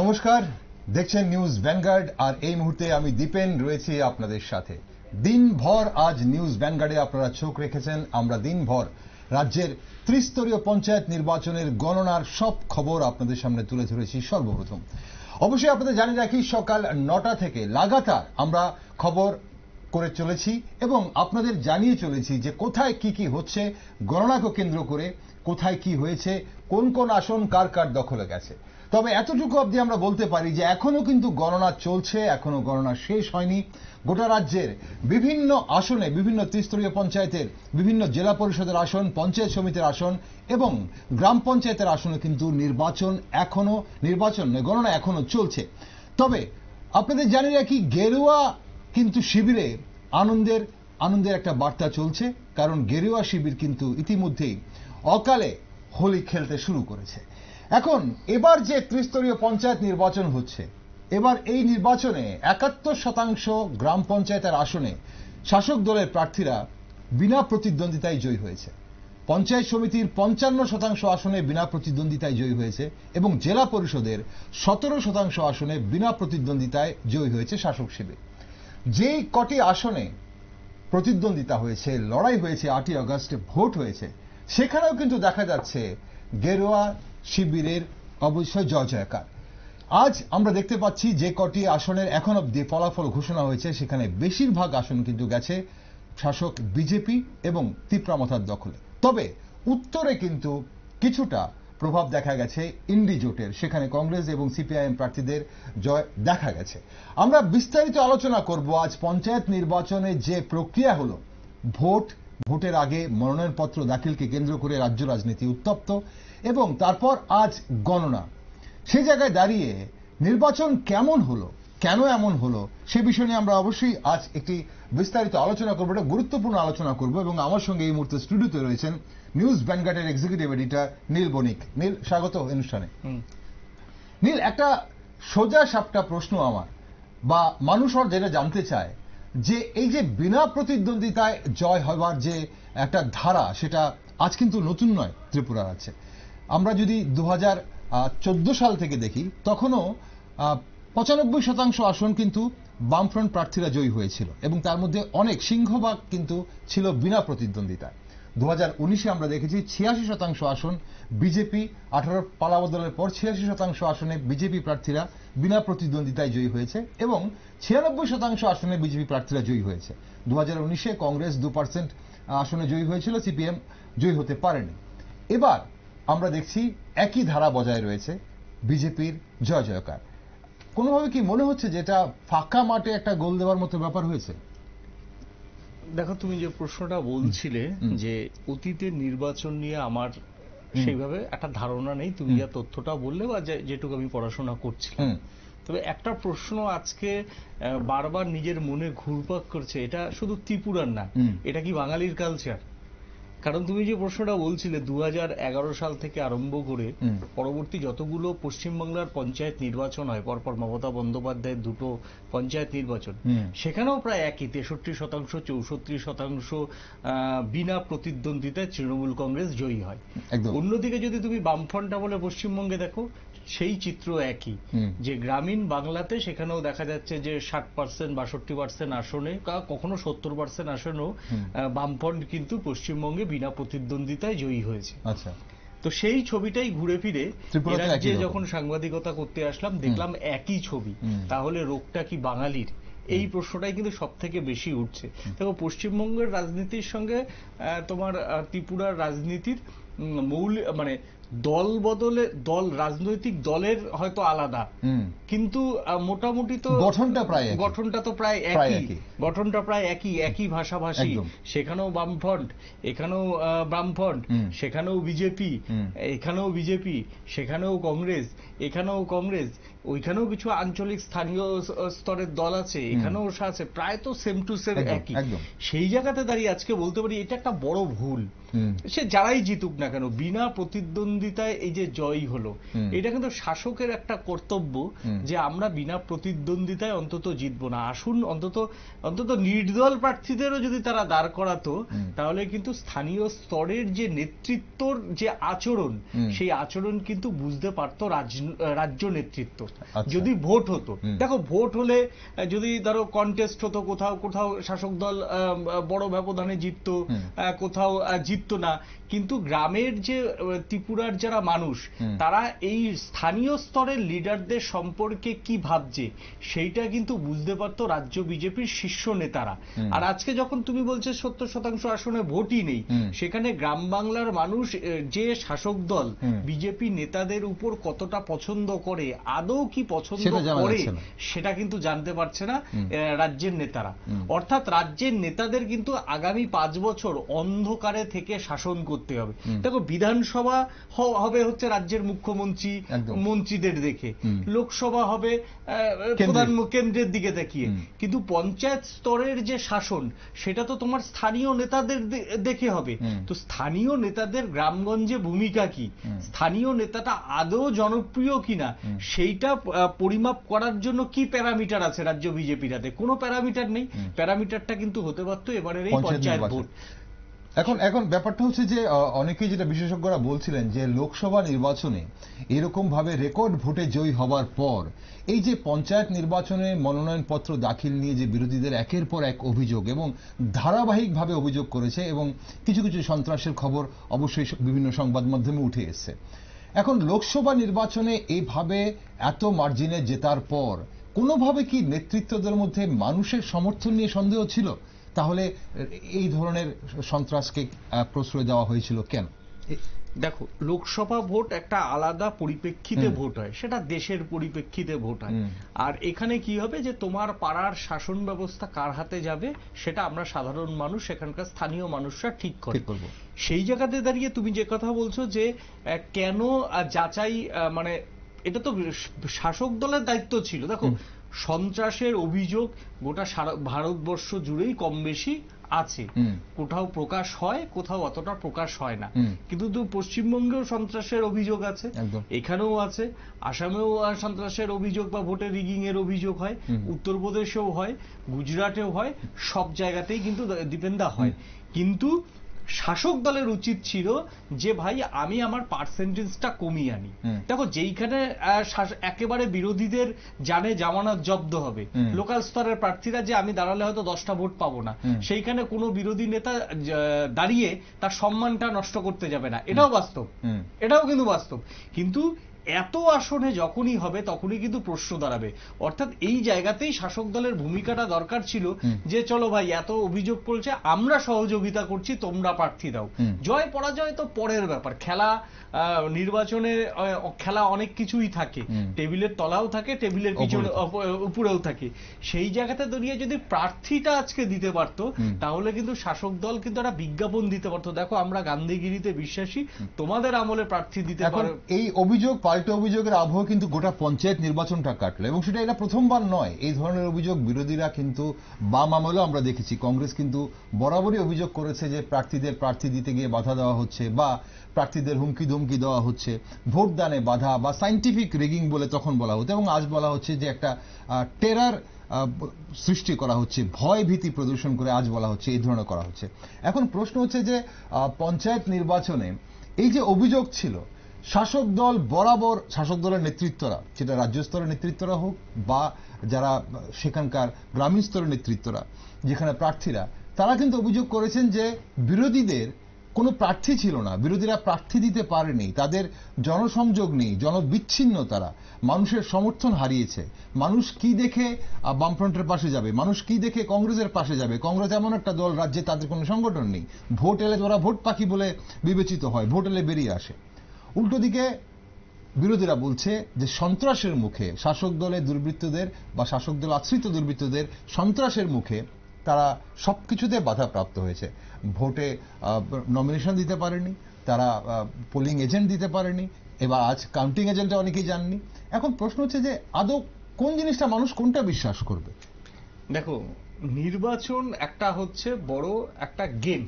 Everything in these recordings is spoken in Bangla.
নমস্কার দেখছেন নিউজ ভ্যানগার্ড আর এই মুহূর্তে আমি দীপেন রয়েছি আপনাদের সাথে দিনভর আজ নিউজ ভ্যানগার্ডে আপনারা চোখ রেখেছেন আমরা দিনভর রাজ্যের ত্রিস্তরীয় পঞ্চায়েত নির্বাচনের গণনার সব খবর আপনাদের সামনে তুলে ধরেছি সর্বপ্রথম অবশ্যই আপনাদের জানে রাখি সকাল নটা থেকে লাগাতার আমরা খবর করে চলেছি এবং আপনাদের জানিয়ে চলেছি যে কোথায় কি কি হচ্ছে গণনাকে কেন্দ্র করে কোথায় কি হয়েছে কোন কোন আসন কার কার দখলে গেছে তবে এতটুকু অবধি আমরা বলতে পারি যে এখনো কিন্তু গণনা চলছে এখনো গণনা শেষ হয়নি গোটা রাজ্যের বিভিন্ন আসনে বিভিন্ন ত্রিস্তরীয় পঞ্চায়েতের বিভিন্ন জেলা পরিষদের আসন পঞ্চায়েত সমিতির আসন এবং গ্রাম পঞ্চায়েতের আসনে কিন্তু নির্বাচন এখনো নির্বাচন গণনা এখনো চলছে তবে আপনাদের জানি রাখি গেরুয়া কিন্তু শিবিরে আনন্দের আনন্দের একটা বার্তা চলছে কারণ গেরুয়া শিবির কিন্তু ইতিমধ্যেই অকালে হোলি খেলতে শুরু করেছে এখন এবার যে ত্রিস্তরীয় পঞ্চায়েত নির্বাচন হচ্ছে এবার এই নির্বাচনে একাত্তর শতাংশ গ্রাম পঞ্চায়েতের আসনে শাসক দলের প্রার্থীরা বিনা প্রতিদ্বন্দ্বিতায় জয়ী হয়েছে পঞ্চায়েত সমিতির পঞ্চান্ন শতাংশ আসনে বিনা প্রতিদ্বন্দ্বিতায় জয়ী হয়েছে এবং জেলা পরিষদের সতেরো শতাংশ আসনে বিনা প্রতিদ্বন্দ্বিতায় জয়ী হয়েছে শাসক শিবির যেই কটি আসনে প্রতিদ্বন্দ্বিতা হয়েছে লড়াই হয়েছে আটই আগস্ট ভোট হয়েছে সেখানেও কিন্তু দেখা যাচ্ছে গেরুয়া শিবিরের অবশ্যই জয় জয়কার আজ আমরা দেখতে পাচ্ছি যে কটি আসনের এখন অব্দি ফলাফল ঘোষণা হয়েছে সেখানে বেশিরভাগ আসন কিন্তু গেছে শাসক বিজেপি এবং তিপ্রামথার দখলে তবে উত্তরে কিন্তু কিছুটা প্রভাব দেখা গেছে ইন্ডি জোটের সেখানে কংগ্রেস এবং সিপিআইএম প্রার্থীদের জয় দেখা গেছে আমরা বিস্তারিত আলোচনা করব আজ পঞ্চায়েত নির্বাচনে যে প্রক্রিয়া হলো ভোট ভোটের আগে মনোনয়নপত্র দাখিলকে কেন্দ্র করে রাজ্য রাজনীতি উত্তপ্ত এবং তারপর আজ গণনা সে জায়গায় দাঁড়িয়ে নির্বাচন কেমন হলো কেন এমন হলো সে বিষয় নিয়ে আমরা অবশ্যই আজ একটি বিস্তারিত আলোচনা করবো একটা গুরুত্বপূর্ণ আলোচনা করব এবং আমার সঙ্গে এই মুহূর্তে স্টুডিওতে রয়েছেন নিউজ ব্যাংকার্টের এক্সিকিউটিভ এডিটর নীল বণিক নীল স্বাগত অনুষ্ঠানে নীল একটা সোজা সাপটা প্রশ্ন আমার বা মানুষ আর যেটা জানতে চায় যে এই যে বিনা প্রতিদ্বন্দ্বিতায় জয় হবার যে একটা ধারা সেটা আজ কিন্তু নতুন নয় ত্রিপুরার আছে আমরা যদি দু চোদ্দো সাল থেকে দেখি তখনও পঁচানব্বই শতাংশ আসন কিন্তু বামফ্রন্ট প্রার্থীরা জয়ী হয়েছিল এবং তার মধ্যে অনেক সিংহভাগ কিন্তু ছিল বিনা প্রতিদ্বন্দ্বিতায় দু হাজার উনিশে আমরা দেখেছি ছিয়াশি শতাংশ আসন বিজেপি পালা বদলের পর ছিয়াশি শতাংশ আসনে বিজেপি প্রার্থীরা বিনা প্রতিদ্বন্দ্বিতায় জয়ী হয়েছে এবং ছিয়ানব্বই শতাংশ আসনে বিজেপি প্রার্থীরা জয়ী হয়েছে দু হাজার উনিশে কংগ্রেস দু পার্সেন্ট আসনে জয়ী হয়েছিল সিপিএম জয়ী হতে পারেনি এবার আমরা দেখছি একই ধারা বজায় রয়েছে বিজেপির জয় জয়কার কোনোভাবে কি মনে হচ্ছে যে এটা ফাঁকা মাঠে একটা গোল দেওয়ার মতো ব্যাপার হয়েছে দেখো তুমি যে প্রশ্নটা বলছিলে যে অতীতের নির্বাচন নিয়ে আমার সেইভাবে একটা ধারণা নেই তুমি যা তথ্যটা বললে বা যেটুকু আমি পড়াশোনা করছিলাম তবে একটা প্রশ্ন আজকে বারবার নিজের মনে ঘুরপাক করছে এটা শুধু ত্রিপুরার না এটা কি বাঙালির কালচার কারণ তুমি যে প্রশ্নটা বলছিলে দু সাল থেকে আরম্ভ করে পরবর্তী যতগুলো পশ্চিমবাংলার পঞ্চায়েত নির্বাচন হয় পরপর মমতা বন্দ্যোপাধ্যায়ের দুটো পঞ্চায়েত নির্বাচন সেখানেও প্রায় একই তেষট্টি শতাংশ চৌষট্টি শতাংশ বিনা প্রতিদ্বন্দ্বিতায় তৃণমূল কংগ্রেস জয়ী হয় অন্যদিকে যদি তুমি বামফ্রন্ট আমলে পশ্চিমবঙ্গে দেখো সেই চিত্র একই যে গ্রামীণ বাংলাতে সেখানেও দেখা যাচ্ছে যে ষাট পার্সেন্ট বাষট্টি পার্সেন্ট আসনে কখনো সত্তর পার্সেন্ট আসনেও বামফ্রন্ট কিন্তু পশ্চিমবঙ্গে বিনা প্রতিদ্বন্দ্বিতায় জয়ী হয়েছে আচ্ছা তো সেই ছবিটাই ঘুরে ফিরে যে যখন সাংবাদিকতা করতে আসলাম দেখলাম একই ছবি তাহলে রোগটা কি বাঙালির এই প্রশ্নটাই কিন্তু সব থেকে বেশি উঠছে দেখো পশ্চিমবঙ্গের রাজনীতির সঙ্গে তোমার ত্রিপুরার রাজনীতির মৌল মানে দল বদলে দল রাজনৈতিক দলের হয়তো আলাদা কিন্তু মোটামুটি তো গঠনটা প্রায় গঠনটা তো প্রায় একই গঠনটা প্রায় একই একই ভাষাভাষী সেখানেও বামফ্রন্ট এখানেও বামফ্রন্ট সেখানেও বিজেপি এখানেও বিজেপি সেখানেও কংগ্রেস এখানেও কংগ্রেস ওইখানেও কিছু আঞ্চলিক স্থানীয় স্তরের দল আছে এখানেও আছে প্রায় তো সেম টু সেম একই সেই জায়গাতে দাঁড়িয়ে আজকে বলতে পারি এটা একটা বড় ভুল সে যারাই জিতুক না কেন বিনা প্রতিদ্বন্দ্বিতায় এই যে জয় হলো এটা কিন্তু শাসকের একটা কর্তব্য যে আমরা বিনা প্রতিদ্বন্দ্বিতায় অন্তত জিতব না আসুন অন্তত অন্তত নির্দল প্রার্থীদেরও যদি তারা দাঁড় করাতো তাহলে কিন্তু স্থানীয় স্তরের যে নেতৃত্বর যে আচরণ সেই আচরণ কিন্তু বুঝতে পারত রাজ্য নেতৃত্ব আচ্ছা। যদি ভোট হতো দেখো ভোট হলে যদি ধরো কন্টেস্ট হতো কোথাও কোথাও শাসক দল বড় ব্যবধানে জিততো কোথাও জিততো না কিন্তু গ্রামের যে ত্রিপুরার যারা মানুষ তারা এই স্থানীয় স্তরের লিডারদের সম্পর্কে কি ভাবছে সেইটা কিন্তু বুঝতে পারত রাজ্য বিজেপির শীর্ষ নেতারা আর আজকে যখন তুমি বলছো সত্তর শতাংশ আসনে ভোটই নেই সেখানে গ্রাম বাংলার মানুষ যে শাসক দল বিজেপি নেতাদের উপর কতটা পছন্দ করে আদৌ কি পছন্দ করে সেটা কিন্তু জানতে পারছে না রাজ্যের নেতারা অর্থাৎ রাজ্যের নেতাদের কিন্তু আগামী পাঁচ বছর অন্ধকারে থেকে শাসন করতে হবে দেখো বিধানসভা হবে হচ্ছে রাজ্যের মুখ্যমন্ত্রী মন্ত্রীদের দেখে লোকসভা হবে প্রধান কেন্দ্রের দিকে দেখিয়ে কিন্তু পঞ্চায়েত স্তরের যে শাসন সেটা তো তোমার স্থানীয় নেতাদের দেখে হবে তো স্থানীয় নেতাদের গ্রামগঞ্জে ভূমিকা কি স্থানীয় নেতাটা আদৌ জনপ্রিয় কিনা সেইটা এটা পরিমাপ করার জন্য কি প্যারামিটার আছে রাজ্য বিজেপির হাতে কোন প্যারামিটার নেই প্যারামিটারটা কিন্তু হতে পারতো এবারের এই পঞ্চায়েত ভোট এখন এখন ব্যাপারটা হচ্ছে যে অনেকেই যেটা বিশেষজ্ঞরা বলছিলেন যে লোকসভা নির্বাচনে এরকম ভাবে রেকর্ড ভোটে জয়ী হবার পর এই যে পঞ্চায়েত নির্বাচনে মনোনয়নপত্র দাখিল নিয়ে যে বিরোধীদের একের পর এক অভিযোগ এবং ধারাবাহিকভাবে অভিযোগ করেছে এবং কিছু কিছু সন্ত্রাসের খবর অবশ্যই বিভিন্ন সংবাদ মাধ্যমে উঠে এসছে এখন লোকসভা নির্বাচনে এইভাবে এত মার্জিনে জেতার পর কোনোভাবে কি নেতৃত্বদের মধ্যে মানুষের সমর্থন নিয়ে সন্দেহ ছিল তাহলে এই ধরনের সন্ত্রাসকে প্রশ্রয় দেওয়া হয়েছিল কেন দেখো লোকসভা ভোট একটা আলাদা পরিপ্রেক্ষিতে ভোট হয় সেটা দেশের পরিপ্রেক্ষিতে ভোট হয় আর এখানে কি হবে যে তোমার পাড়ার শাসন ব্যবস্থা কার হাতে যাবে সেটা আমরা সাধারণ মানুষ সেখানকার স্থানীয় মানুষরা ঠিক করে সেই জায়গাতে দাঁড়িয়ে তুমি যে কথা বলছো যে কেন যাচাই মানে এটা তো শাসক দলের দায়িত্ব ছিল দেখো সন্ত্রাসের অভিযোগ গোটা ভারতবর্ষ জুড়েই কম বেশি আছে কোথাও প্রকাশ হয় কোথাও অতটা প্রকাশ হয় না কিন্তু তো পশ্চিমবঙ্গেও সন্ত্রাসের অভিযোগ আছে এখানেও আছে আসামেও সন্ত্রাসের অভিযোগ বা ভোটের রিগিং এর অভিযোগ হয় উত্তরপ্রদেশেও হয় গুজরাটেও হয় সব জায়গাতেই কিন্তু দীপেন্দা হয় কিন্তু শাসক দলের উচিত ছিল যে ভাই আমি আমার পার্সেন্টেজটা কমিয়ে আনি দেখো যেইখানে একেবারে বিরোধীদের জানে জামানত জব্দ হবে লোকাল স্তরের প্রার্থীরা যে আমি দাঁড়ালে হয়তো দশটা ভোট পাবো না সেইখানে কোনো বিরোধী নেতা দাঁড়িয়ে তার সম্মানটা নষ্ট করতে যাবে না এটাও বাস্তব এটাও কিন্তু বাস্তব কিন্তু এত আসনে যখনই হবে তখনই কিন্তু প্রশ্ন দাঁড়াবে অর্থাৎ এই জায়গাতেই শাসক দলের ভূমিকাটা দরকার ছিল যে চলো ভাই এত অভিযোগ করছে আমরা সহযোগিতা করছি তোমরা প্রার্থী দাও জয় পরাজয় তো পরের ব্যাপার খেলা নির্বাচনে খেলা অনেক কিছুই থাকে টেবিলের তলাও থাকে টেবিলের পিছনে উপরেও থাকে সেই জায়গাতে দাঁড়িয়ে যদি প্রার্থীটা আজকে দিতে পারত তাহলে কিন্তু শাসক দল কিন্তু একটা বিজ্ঞাপন দিতে পারতো দেখো আমরা গান্ধীগিরিতে বিশ্বাসী তোমাদের আমলে প্রার্থী দিতে পারো এই অভিযোগ পাল্টা অভিযোগের আবহ কিন্তু গোটা পঞ্চায়েত নির্বাচনটা কাটলো এবং সেটা এটা প্রথমবার নয় এই ধরনের অভিযোগ বিরোধীরা কিন্তু বাম আমলেও আমরা দেখেছি কংগ্রেস কিন্তু বরাবরই অভিযোগ করেছে যে প্রার্থীদের প্রার্থী দিতে গিয়ে বাধা দেওয়া হচ্ছে বা প্রার্থীদের হুমকি ধুমকি দেওয়া হচ্ছে ভোটদানে বাধা বা সাইন্টিফিক রেগিং বলে তখন বলা হতো এবং আজ বলা হচ্ছে যে একটা টেরার সৃষ্টি করা হচ্ছে ভয় ভীতি প্রদর্শন করে আজ বলা হচ্ছে এই ধরনের করা হচ্ছে এখন প্রশ্ন হচ্ছে যে পঞ্চায়েত নির্বাচনে এই যে অভিযোগ ছিল শাসক দল বরাবর শাসক দলের নেতৃত্বরা সেটা রাজ্য স্তরের নেতৃত্বরা হোক বা যারা সেখানকার গ্রামীণ স্তরের নেতৃত্বরা যেখানে প্রার্থীরা তারা কিন্তু অভিযোগ করেছেন যে বিরোধীদের কোনো প্রার্থী ছিল না বিরোধীরা প্রার্থী দিতে পারেনি তাদের জনসংযোগ নেই জনবিচ্ছিন্ন তারা মানুষের সমর্থন হারিয়েছে মানুষ কি দেখে বামফ্রন্টের পাশে যাবে মানুষ কি দেখে কংগ্রেসের পাশে যাবে কংগ্রেস এমন একটা দল রাজ্যে তাদের কোনো সংগঠন নেই ভোট এলে ওরা ভোট পাখি বলে বিবেচিত হয় ভোট এলে বেরিয়ে আসে উল্টো দিকে বিরোধীরা বলছে যে সন্ত্রাসের মুখে শাসক দলে দুর্বৃত্তদের বা শাসক দল আশ্রিত দুর্বৃত্তদের সন্ত্রাসের মুখে তারা সব কিছুতে বাধাপ্রাপ্ত হয়েছে ভোটে নমিনেশন দিতে পারেনি তারা পোলিং এজেন্ট দিতে পারেনি এবার আজ কাউন্টিং এজেন্টটা অনেকেই জাননি এখন প্রশ্ন হচ্ছে যে আদৌ কোন জিনিসটা মানুষ কোনটা বিশ্বাস করবে দেখো নির্বাচন একটা হচ্ছে বড় একটা গেম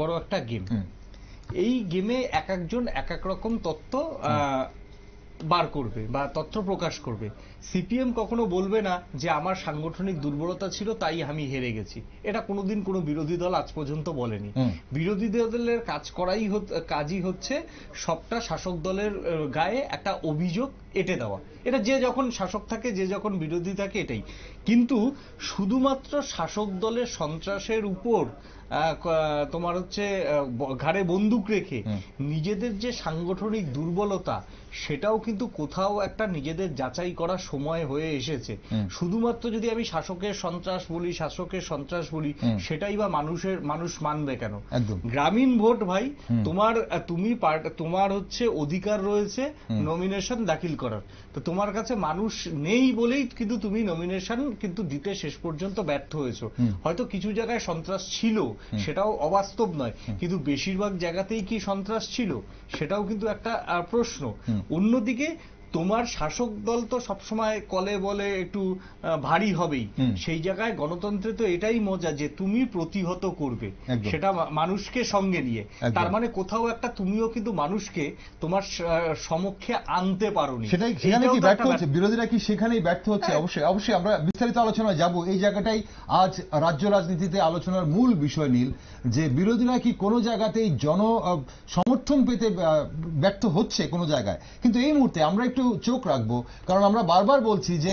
বড় একটা গেম এই গেমে এক একজন এক এক রকম তথ্য বার করবে বা তথ্য প্রকাশ করবে সিপিএম কখনো বলবে না যে আমার সাংগঠনিক দুর্বলতা ছিল তাই আমি হেরে গেছি এটা কোনোদিন কোনো বিরোধী দল আজ পর্যন্ত বলেনি বিরোধী দলের কাজ করাই কাজই হচ্ছে সবটা শাসক দলের গায়ে একটা অভিযোগ এটে দেওয়া এটা যে যখন শাসক থাকে যে যখন বিরোধী থাকে এটাই কিন্তু শুধুমাত্র শাসক দলের সন্ত্রাসের উপর তোমার হচ্ছে ঘাড়ে বন্দুক রেখে নিজেদের যে সাংগঠনিক দুর্বলতা সেটাও কিন্তু কোথাও একটা নিজেদের যাচাই করার সময় হয়ে এসেছে শুধুমাত্র যদি আমি শাসকের সন্ত্রাস বলি শাসকের সন্ত্রাস বলি সেটাই বা মানুষের মানুষ মানবে কেন গ্রামীণ ভোট ভাই তোমার তুমি তোমার হচ্ছে অধিকার রয়েছে নমিনেশন দাখিল করার তো তোমার কাছে মানুষ নেই বলেই কিন্তু তুমি নমিনেশন কিন্তু দিতে শেষ পর্যন্ত ব্যর্থ হয়েছো হয়তো কিছু জায়গায় সন্ত্রাস ছিল সেটাও অবাস্তব নয় কিন্তু বেশিরভাগ জায়গাতেই কি সন্ত্রাস ছিল সেটাও কিন্তু একটা প্রশ্ন অন্যদিকে তোমার শাসক দল তো সবসময় কলে বলে একটু ভারী হবেই সেই জায়গায় গণতন্ত্রে তো এটাই মজা যে তুমি প্রতিহত করবে সেটা মানুষকে সঙ্গে নিয়ে তার মানে কোথাও একটা তুমিও কিন্তু মানুষকে তোমার সমক্ষে আনতে পারো সেটাই সেখানে কি ব্যর্থ হচ্ছে বিরোধীরা কি সেখানেই ব্যর্থ হচ্ছে হ্যাঁ। অবশ্যই অবশ্যই আমরা বিস্তারিত আলোচনায় যাব এই জায়গাটাই আজ রাজ্য রাজনীতিতে আলোচনার মূল বিষয় নীল যে বিরোধীরা কি কোনো জায়গাতেই জন সমর্থন পেতে ব্যর্থ হচ্ছে কোনো জায়গায় কিন্তু এই মুহূর্তে আমরা একটু চোখ রাখবো কারণ আমরা বারবার বলছি যে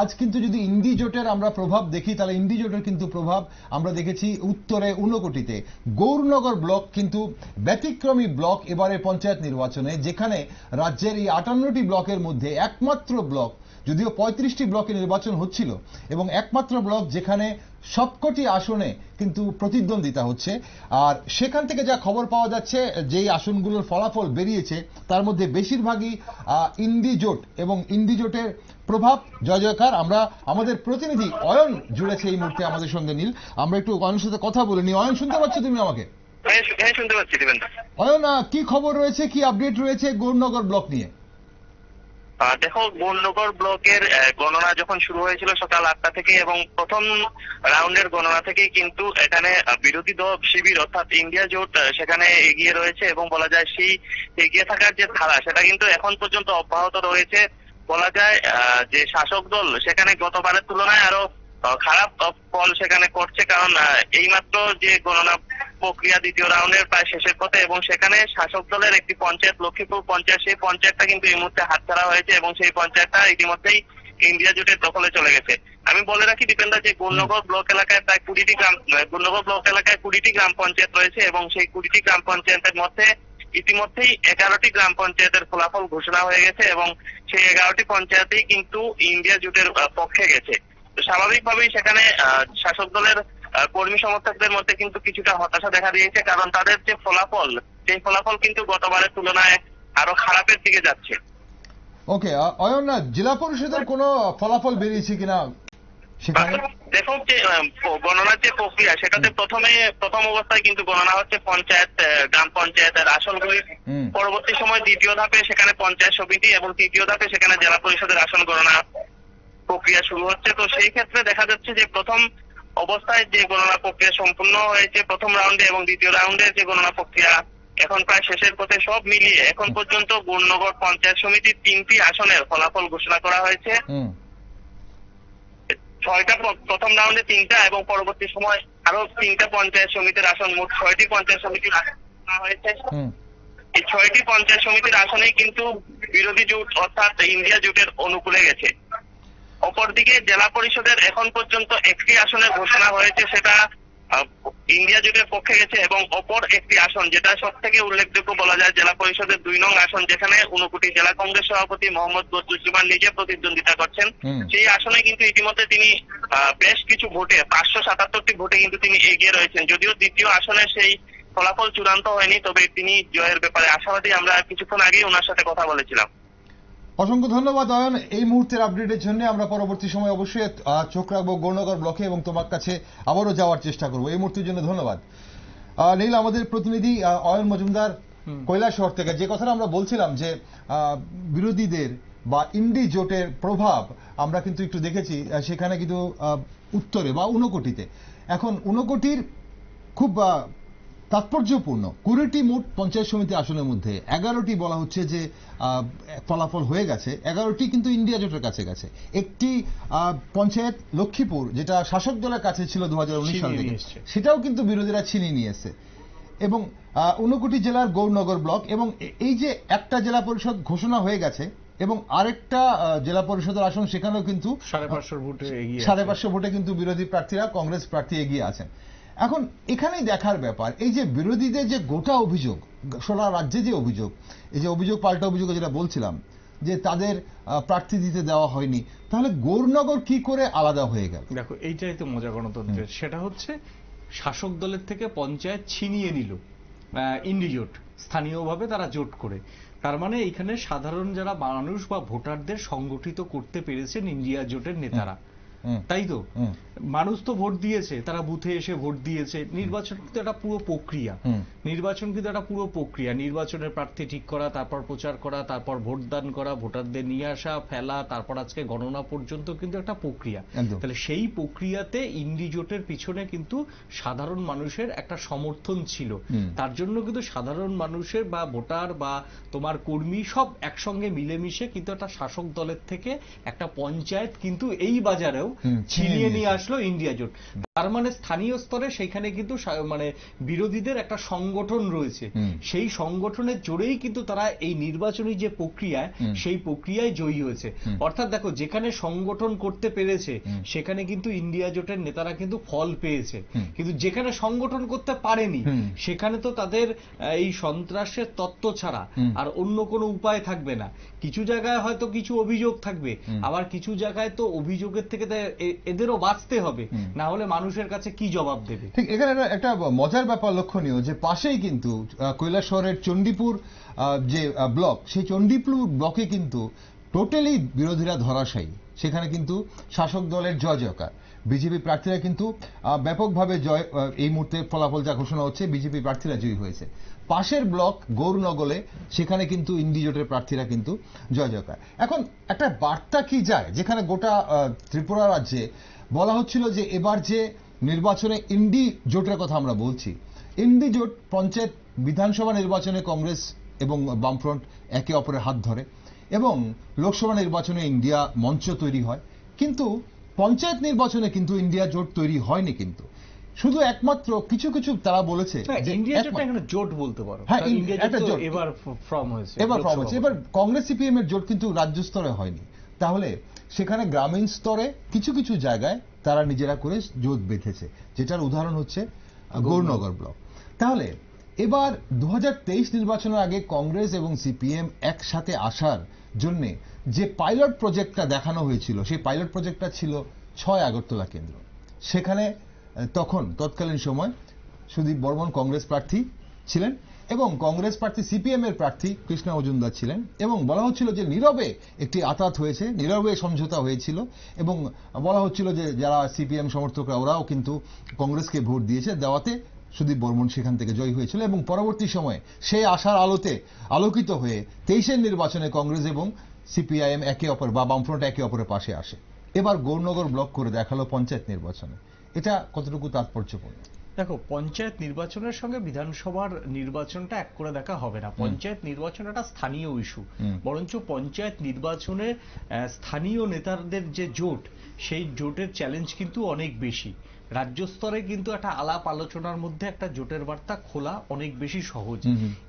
আজ কিন্তু যদি ইন্ডি জোটের আমরা প্রভাব দেখি তাহলে ইন্ডি জোটের কিন্তু প্রভাব আমরা দেখেছি উত্তরে ঊনকোটিতে গৌরনগর ব্লক কিন্তু ব্যতিক্রমী ব্লক এবারে পঞ্চায়েত নির্বাচনে যেখানে রাজ্যের এই আটান্নটি ব্লকের মধ্যে একমাত্র ব্লক যদিও পঁয়ত্রিশটি ব্লকে নির্বাচন হচ্ছিল এবং একমাত্র ব্লক যেখানে সবকটি আসনে কিন্তু প্রতিদ্বন্দ্বিতা হচ্ছে আর সেখান থেকে যা খবর পাওয়া যাচ্ছে যেই আসনগুলোর ফলাফল বেরিয়েছে তার মধ্যে বেশিরভাগই ইন্দি জোট এবং ইন্দি জোটের প্রভাব জয় জয়কার আমরা আমাদের প্রতিনিধি অয়ন জুড়েছে এই মুহূর্তে আমাদের সঙ্গে নীল আমরা একটু অয়নের সাথে কথা বলে নি অয়ন শুনতে পাচ্ছ তুমি আমাকে হ্যাঁ, হ্যাঁ, অয়ন কি খবর রয়েছে কি আপডেট রয়েছে গৌরনগর ব্লক নিয়ে দেখো গোলনগর ব্লকের গণনা যখন শুরু হয়েছিল সকাল আটটা থেকে এবং প্রথম রাউন্ডের গণনা থেকে কিন্তু এখানে বিরোধী দল শিবির অর্থাৎ ইন্ডিয়া জোট সেখানে এগিয়ে রয়েছে এবং বলা যায় সেই এগিয়ে থাকার যে ধারা সেটা কিন্তু এখন পর্যন্ত অব্যাহত রয়েছে বলা যায় যে শাসক দল সেখানে গতবারের তুলনায় আরো খারাপ ফল সেখানে করছে কারণ এইমাত্র যে গণনা প্রক্রিয়া দ্বিতীয় রাউন্ডের প্রায় শেষের পথে এবং সেখানে শাসক দলের একটি পঞ্চায়েত লক্ষ্মীপুর পঞ্চায়েত সেই পঞ্চায়েতটা কিন্তু এই মুহূর্তে হাতছাড়া হয়েছে এবং সেই পঞ্চায়েতটা ইতিমধ্যেই ইন্ডিয়া জুটের দখলে চলে গেছে আমি বলে রাখি দীপেন্দ্র যে গুণনগর ব্লক এলাকায় প্রায় কুড়িটি গ্রাম গুণনগর ব্লক এলাকায় কুড়িটি গ্রাম পঞ্চায়েত রয়েছে এবং সেই কুড়িটি গ্রাম পঞ্চায়েতের মধ্যে ইতিমধ্যেই এগারোটি গ্রাম পঞ্চায়েতের ফলাফল ঘোষণা হয়ে গেছে এবং সেই এগারোটি পঞ্চায়েতেই কিন্তু ইন্ডিয়া জুটের পক্ষে গেছে স্বাভাবিকভাবেই সেখানে শাসক দলের কর্মী সমর্থকদের মধ্যে কিন্তু কিছুটা হতাশা দেখা দিয়েছে কারণ তাদের যে ফলাফল সেই ফলাফল কিন্তু গতবারের তুলনায় আরো খারাপের দিকে যাচ্ছে ওকে অয়ন জেলা পরিষদের কোন ফলাফল বেরিয়েছে কিনা দেখুন যে গণনার যে প্রক্রিয়া সেটাতে প্রথমে প্রথম অবস্থায় কিন্তু গণনা হচ্ছে পঞ্চায়েত গ্রাম পঞ্চায়েতের আসনগুলি পরবর্তী সময় দ্বিতীয় ধাপে সেখানে পঞ্চায়েত সমিতি এবং তৃতীয় ধাপে সেখানে জেলা পরিষদের আসন গণনা প্রক্রিয়া শুরু হচ্ছে তো সেই ক্ষেত্রে দেখা যাচ্ছে যে প্রথম অবস্থায় যে গণনা প্রক্রিয়া সম্পূর্ণ হয়েছে প্রথম রাউন্ডে এবং দ্বিতীয় রাউন্ডে যে গণনা প্রক্রিয়া এখন প্রায় শেষের পথে সব মিলিয়ে এখন পর্যন্ত গুণনগর পঞ্চায়েত সমিতির তিনটি আসনের ফলাফল ঘোষণা করা হয়েছে ছয়টা প্রথম রাউন্ডে তিনটা এবং পরবর্তী সময় আরো তিনটা পঞ্চায়েত সমিতির আসন মোট ছয়টি পঞ্চায়েত সমিতির আসন হয়েছে এই ছয়টি পঞ্চায়েত সমিতির আসনে কিন্তু বিরোধী জোট অর্থাৎ ইন্ডিয়া জোটের অনুকূলে গেছে অপরদিকে জেলা পরিষদের এখন পর্যন্ত একটি আসনে ঘোষণা হয়েছে সেটা ইন্ডিয়া জোটের পক্ষে গেছে এবং অপর একটি আসন যেটা সব থেকে উল্লেখযোগ্য বলা যায় জেলা পরিষদের দুই নং আসন যেখানে উনকোটি জেলা কংগ্রেস সভাপতি মোহাম্মদ বদরুজ্জামান নিজে প্রতিদ্বন্দ্বিতা করছেন সেই আসনে কিন্তু ইতিমধ্যে তিনি বেশ কিছু ভোটে পাঁচশো সাতাত্তরটি ভোটে কিন্তু তিনি এগিয়ে রয়েছেন যদিও দ্বিতীয় আসনে সেই ফলাফল চূড়ান্ত হয়নি তবে তিনি জয়ের ব্যাপারে আশাবাদী আমরা কিছুক্ষণ আগেই ওনার সাথে কথা বলেছিলাম অসংখ্য ধন্যবাদ অয়ন এই মুহূর্তের আপডেটের জন্য আমরা পরবর্তী সময় অবশ্যই চোখ রাখবো গৌরনগর ব্লকে এবং তোমার কাছে আবারও যাওয়ার চেষ্টা করব এই মুহূর্তের জন্য ধন্যবাদ নীল আমাদের প্রতিনিধি অয়ন মজুমদার কৈলাস শহর থেকে যে কথাটা আমরা বলছিলাম যে বিরোধীদের বা ইন্ডি জোটের প্রভাব আমরা কিন্তু একটু দেখেছি সেখানে কিন্তু উত্তরে বা উনকোটিতে এখন উনকোটির খুব তাৎপর্যপূর্ণ কুড়িটি মোট পঞ্চায়েত সমিতি আসনের মধ্যে এগারোটি বলা হচ্ছে যে ফলাফল হয়ে গেছে এগারোটি কিন্তু ইন্ডিয়া জোটের কাছে গেছে একটি পঞ্চায়েত লক্ষ্মীপুর যেটা শাসক দলের কাছে ছিল দু সাল থেকে সেটাও কিন্তু বিরোধীরা ছিনিয়ে নিয়েছে এবং ঊনকোটি জেলার গৌরনগর ব্লক এবং এই যে একটা জেলা পরিষদ ঘোষণা হয়ে গেছে এবং আরেকটা জেলা পরিষদের আসন সেখানেও কিন্তু সাড়ে পাঁচশো ভোটে সাড়ে পাঁচশো ভোটে কিন্তু বিরোধী প্রার্থীরা কংগ্রেস প্রার্থী এগিয়ে আছেন এখন এখানেই দেখার ব্যাপার এই যে বিরোধীদের যে গোটা অভিযোগ সোনা রাজ্যে যে অভিযোগ এই যে অভিযোগ পাল্টা অভিযোগ যেটা বলছিলাম যে তাদের প্রার্থী দিতে দেওয়া হয়নি তাহলে গৌরনগর কি করে আলাদা হয়ে গেল দেখো এইটাই তো মজা গণতন্ত্রের সেটা হচ্ছে শাসক দলের থেকে পঞ্চায়েত ছিনিয়ে নিল ইন্ডিজোট স্থানীয়ভাবে তারা জোট করে তার মানে এখানে সাধারণ যারা মানুষ বা ভোটারদের সংগঠিত করতে পেরেছেন ইন্ডিয়া জোটের নেতারা তাই তো মানুষ তো ভোট দিয়েছে তারা বুথে এসে ভোট দিয়েছে নির্বাচন কিন্তু একটা পুরো প্রক্রিয়া নির্বাচন কিন্তু একটা পুরো প্রক্রিয়া নির্বাচনের প্রার্থী ঠিক করা তারপর প্রচার করা তারপর ভোটদান করা ভোটারদের নিয়ে আসা ফেলা তারপর আজকে গণনা পর্যন্ত কিন্তু একটা প্রক্রিয়া তাহলে সেই প্রক্রিয়াতে ইন্ডিজোটের পিছনে কিন্তু সাধারণ মানুষের একটা সমর্থন ছিল তার জন্য কিন্তু সাধারণ মানুষের বা ভোটার বা তোমার কর্মী সব একসঙ্গে মিলেমিশে কিন্তু একটা শাসক দলের থেকে একটা পঞ্চায়েত কিন্তু এই বাজারেও ছিনিয়ে নিয়ে আসলো ইন্ডিয়া জোট তার মানে স্থানীয় স্তরে সেখানে কিন্তু মানে বিরোধীদের একটা সংগঠন রয়েছে সেই সংগঠনের জোরেই কিন্তু তারা এই নির্বাচনী যে প্রক্রিয়ায় সেই প্রক্রিয়ায় জয়ী হয়েছে অর্থাৎ দেখো যেখানে সংগঠন করতে পেরেছে সেখানে কিন্তু ইন্ডিয়া জোটের নেতারা কিন্তু ফল পেয়েছে কিন্তু যেখানে সংগঠন করতে পারেনি সেখানে তো তাদের এই সন্ত্রাসের তত্ত্ব ছাড়া আর অন্য কোনো উপায় থাকবে না কিছু জায়গায় হয়তো কিছু অভিযোগ থাকবে আবার কিছু জায়গায় তো অভিযোগের থেকে এদেরও বাঁচতে হবে না হলে মানুষের কাছে কি জবাব দেবে ঠিক এখানে একটা মজার ব্যাপার লক্ষণীয় যে পাশেই কিন্তু কৈলাস শহরের চণ্ডীপুর যে ব্লক সেই চণ্ডীপুর ব্লকে কিন্তু টোটালি বিরোধীরা ধরাশায়ী সেখানে কিন্তু শাসক দলের জয় জয়কার বিজেপি প্রার্থীরা কিন্তু ব্যাপকভাবে জয় এই মুহূর্তে ফলাফল যা ঘোষণা হচ্ছে বিজেপি প্রার্থীরা জয়ী হয়েছে পাশের ব্লক গৌরনগলে সেখানে কিন্তু ইন্ডিজোটের প্রার্থীরা কিন্তু জয় জয়কার এখন একটা বার্তা কি যায় যেখানে গোটা ত্রিপুরা রাজ্যে বলা হচ্ছিল যে এবার যে নির্বাচনে ইন্ডি জোটের কথা আমরা বলছি ইন্ডি জোট পঞ্চায়েত বিধানসভা নির্বাচনে কংগ্রেস এবং বামফ্রন্ট একে অপরের হাত ধরে এবং লোকসভা নির্বাচনে ইন্ডিয়া মঞ্চ তৈরি হয় কিন্তু পঞ্চায়েত নির্বাচনে কিন্তু ইন্ডিয়া জোট তৈরি হয়নি কিন্তু শুধু একমাত্র কিছু কিছু তারা বলেছে হ্যাঁ, হ্যাঁ, এবার এবার ফর্ম হয়েছে এবার কংগ্রেস সিপিএম এর জোট কিন্তু রাজ্য স্তরে হয়নি তাহলে সেখানে গ্রামীণ স্তরে কিছু কিছু জায়গায় তারা নিজেরা করে জোট বেঁধেছে যেটার উদাহরণ হচ্ছে গৌরনগর ব্লক তাহলে এবার দু নির্বাচনের আগে কংগ্রেস এবং সিপিএম একসাথে আসার জন্যে যে পাইলট প্রজেক্টটা দেখানো হয়েছিল সেই পাইলট প্রজেক্টটা ছিল ছয় আগরতলা কেন্দ্র সেখানে তখন তৎকালীন সময় সুদীপ বর্মন কংগ্রেস প্রার্থী ছিলেন এবং কংগ্রেস প্রার্থী সিপিএম এর প্রার্থী কৃষ্ণা মজুমদার ছিলেন এবং বলা হচ্ছিল যে নীরবে একটি আতাত হয়েছে নীরবে সমঝোতা হয়েছিল এবং বলা হচ্ছিল যে যারা সিপিএম সমর্থকরা ওরাও কিন্তু কংগ্রেসকে ভোট দিয়েছে দেওয়াতে সুদীপ বর্মন সেখান থেকে জয়ী হয়েছিল এবং পরবর্তী সময়ে সেই আশার আলোতে আলোকিত হয়ে তেইশের নির্বাচনে কংগ্রেস এবং সিপিআইএম একে অপর বা বামফ্রন্ট একে অপরের পাশে আসে এবার গৌরনগর ব্লক করে দেখালো পঞ্চায়েত নির্বাচনে এটা কতটুকু তাৎপর্যপূর্ণ দেখো পঞ্চায়েত নির্বাচনের সঙ্গে বিধানসভার নির্বাচনটা এক করে দেখা হবে না পঞ্চায়েত নির্বাচন একটা স্থানীয় ইস্যু বরঞ্চ পঞ্চায়েত নির্বাচনে স্থানীয় নেতাদের যে জোট সেই জোটের চ্যালেঞ্জ কিন্তু অনেক বেশি রাজ্য স্তরে কিন্তু একটা আলাপ আলোচনার মধ্যে একটা জোটের বার্তা খোলা অনেক বেশি সহজ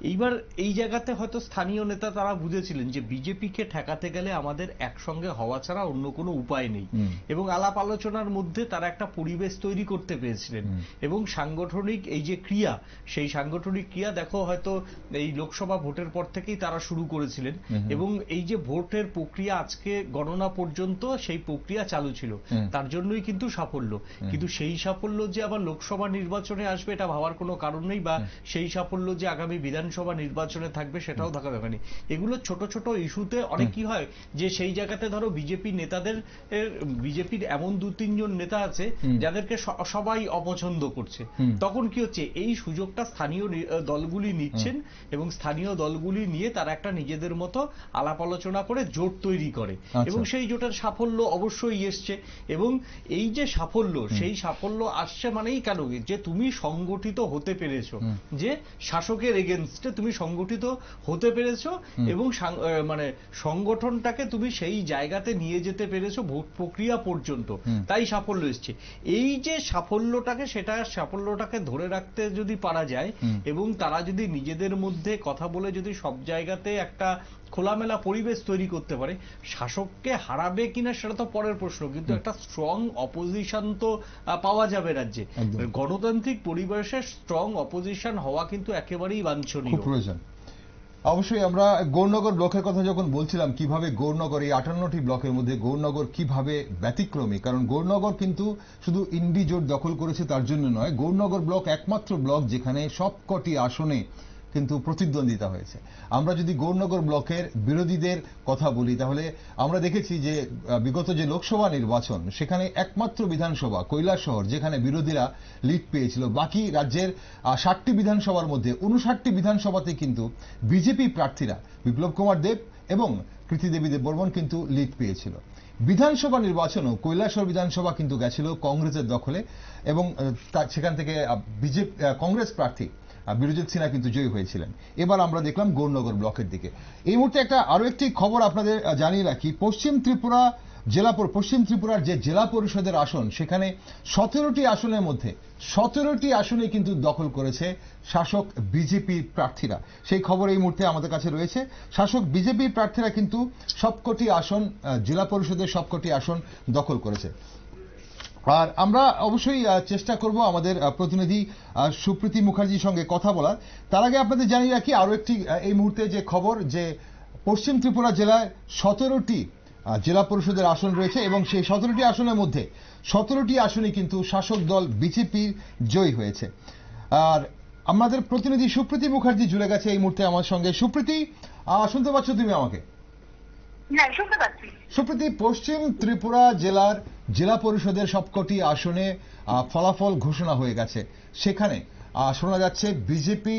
এইবার এই জায়গাতে হয়তো স্থানীয় নেতা তারা বুঝেছিলেন যে বিজেপিকে ঠেকাতে গেলে আমাদের একসঙ্গে হওয়া ছাড়া অন্য কোনো উপায় নেই এবং আলাপ আলোচনার মধ্যে তারা একটা পরিবেশ তৈরি করতে পেরেছিলেন এবং সাংগঠনিক এই যে ক্রিয়া সেই সাংগঠনিক ক্রিয়া দেখো হয়তো এই লোকসভা ভোটের পর থেকেই তারা শুরু করেছিলেন এবং এই যে ভোটের প্রক্রিয়া আজকে গণনা পর্যন্ত সেই প্রক্রিয়া চালু ছিল তার জন্যই কিন্তু সাফল্য কিন্তু সেই সেই সাফল্য যে আবার লোকসভা নির্বাচনে আসবে এটা ভাবার কোনো কারণ নেই বা সেই সাফল্য যে আগামী বিধানসভা নির্বাচনে থাকবে সেটাও দেখা যাবে না এগুলো ছোট ছোট ইস্যুতে অনেক কি হয় যে সেই জায়গাতে ধরো বিজেপি নেতাদের বিজেপির এমন দু তিনজন নেতা আছে যাদেরকে সবাই অপছন্দ করছে তখন কি হচ্ছে এই সুযোগটা স্থানীয় দলগুলি নিচ্ছেন এবং স্থানীয় দলগুলি নিয়ে তারা একটা নিজেদের মতো আলাপ আলোচনা করে জোট তৈরি করে আচ্ছা। এবং সেই জোটের সাফল্য অবশ্যই এসছে এবং এই যে সাফল্য সেই সাফল্য সাফল্য আসছে মানেই কেন যে তুমি সংগঠিত হতে পেরেছ যে শাসকের এগেনস্টে তুমি সংগঠিত হতে পেরেছ এবং মানে সংগঠনটাকে তুমি সেই জায়গাতে নিয়ে যেতে পেরেছ ভোট প্রক্রিয়া পর্যন্ত তাই সাফল্য এসছে এই যে সাফল্যটাকে সেটা সাফল্যটাকে ধরে রাখতে যদি পারা যায় এবং তারা যদি নিজেদের মধ্যে কথা বলে যদি সব জায়গাতে একটা খোলামেলা পরিবেশ তৈরি করতে পারে শাসককে হারাবে কিনা সেটা তো পরের প্রশ্ন কিন্তু একটা স্ট্রং অপোজিশন তো পাওয়া যাবে রাজ্যে গণতান্ত্রিক পরিবেশে স্ট্রং অপোজিশন হওয়া কিন্তু একেবারেই বাঞ্ছনীয় প্রয়োজন অবশ্যই আমরা গৌরনগর ব্লকের কথা যখন বলছিলাম কিভাবে গৌরনগর এই আটান্নটি ব্লকের মধ্যে গৌরনগর কিভাবে ব্যতিক্রমী কারণ গৌরনগর কিন্তু শুধু ইন্ডি জোট দখল করেছে তার জন্য নয় গৌরনগর ব্লক একমাত্র ব্লক যেখানে সবকটি আসনে কিন্তু প্রতিদ্বন্দ্বিতা হয়েছে আমরা যদি গৌরনগর ব্লকের বিরোধীদের কথা বলি তাহলে আমরা দেখেছি যে বিগত যে লোকসভা নির্বাচন সেখানে একমাত্র বিধানসভা শহর যেখানে বিরোধীরা লিড পেয়েছিল বাকি রাজ্যের ষাটটি বিধানসভার মধ্যে উনষাটটি বিধানসভাতে কিন্তু বিজেপি প্রার্থীরা বিপ্লব কুমার দেব এবং কৃতিদেবী দেববর্মন কিন্তু লিড পেয়েছিল বিধানসভা নির্বাচনও কৈলাসর বিধানসভা কিন্তু গেছিল কংগ্রেসের দখলে এবং সেখান থেকে বিজেপি কংগ্রেস প্রার্থী বিরজিৎ সিনহা কিন্তু জয়ী হয়েছিলেন এবার আমরা দেখলাম গৌরনগর ব্লকের দিকে এই মুহূর্তে একটা আরও একটি খবর আপনাদের জানিয়ে রাখি পশ্চিম ত্রিপুরা জেলা পশ্চিম ত্রিপুরার যে জেলা পরিষদের আসন সেখানে সতেরোটি আসনের মধ্যে সতেরোটি আসনে কিন্তু দখল করেছে শাসক বিজেপি প্রার্থীরা সেই খবর এই মুহূর্তে আমাদের কাছে রয়েছে শাসক বিজেপি প্রার্থীরা কিন্তু সবকটি আসন জেলা পরিষদের সবকটি আসন দখল করেছে আর আমরা অবশ্যই চেষ্টা করব আমাদের প্রতিনিধি সুপ্রীতি মুখার্জির সঙ্গে কথা বলার তার আগে আপনাদের জানিয়ে রাখি আরও একটি এই মুহূর্তে যে খবর যে পশ্চিম ত্রিপুরা জেলায় সতেরোটি জেলা পরিষদের আসন রয়েছে এবং সেই সতেরোটি আসনের মধ্যে সতেরোটি আসনে কিন্তু শাসক দল বিজেপির জয়ী হয়েছে আর আমাদের প্রতিনিধি সুপ্রীতি মুখার্জি জুড়ে গেছে এই মুহূর্তে আমার সঙ্গে সুপ্রীতি শুনতে পাচ্ছ তুমি আমাকে হ্যাঁ, সুপ্রীতি পশ্চিম ত্রিপুরা জেলার জেলা পরিষদের সবকটি আসনে ফলাফল ঘোষণা হয়ে গেছে সেখানে শোনা যাচ্ছে বিজেপি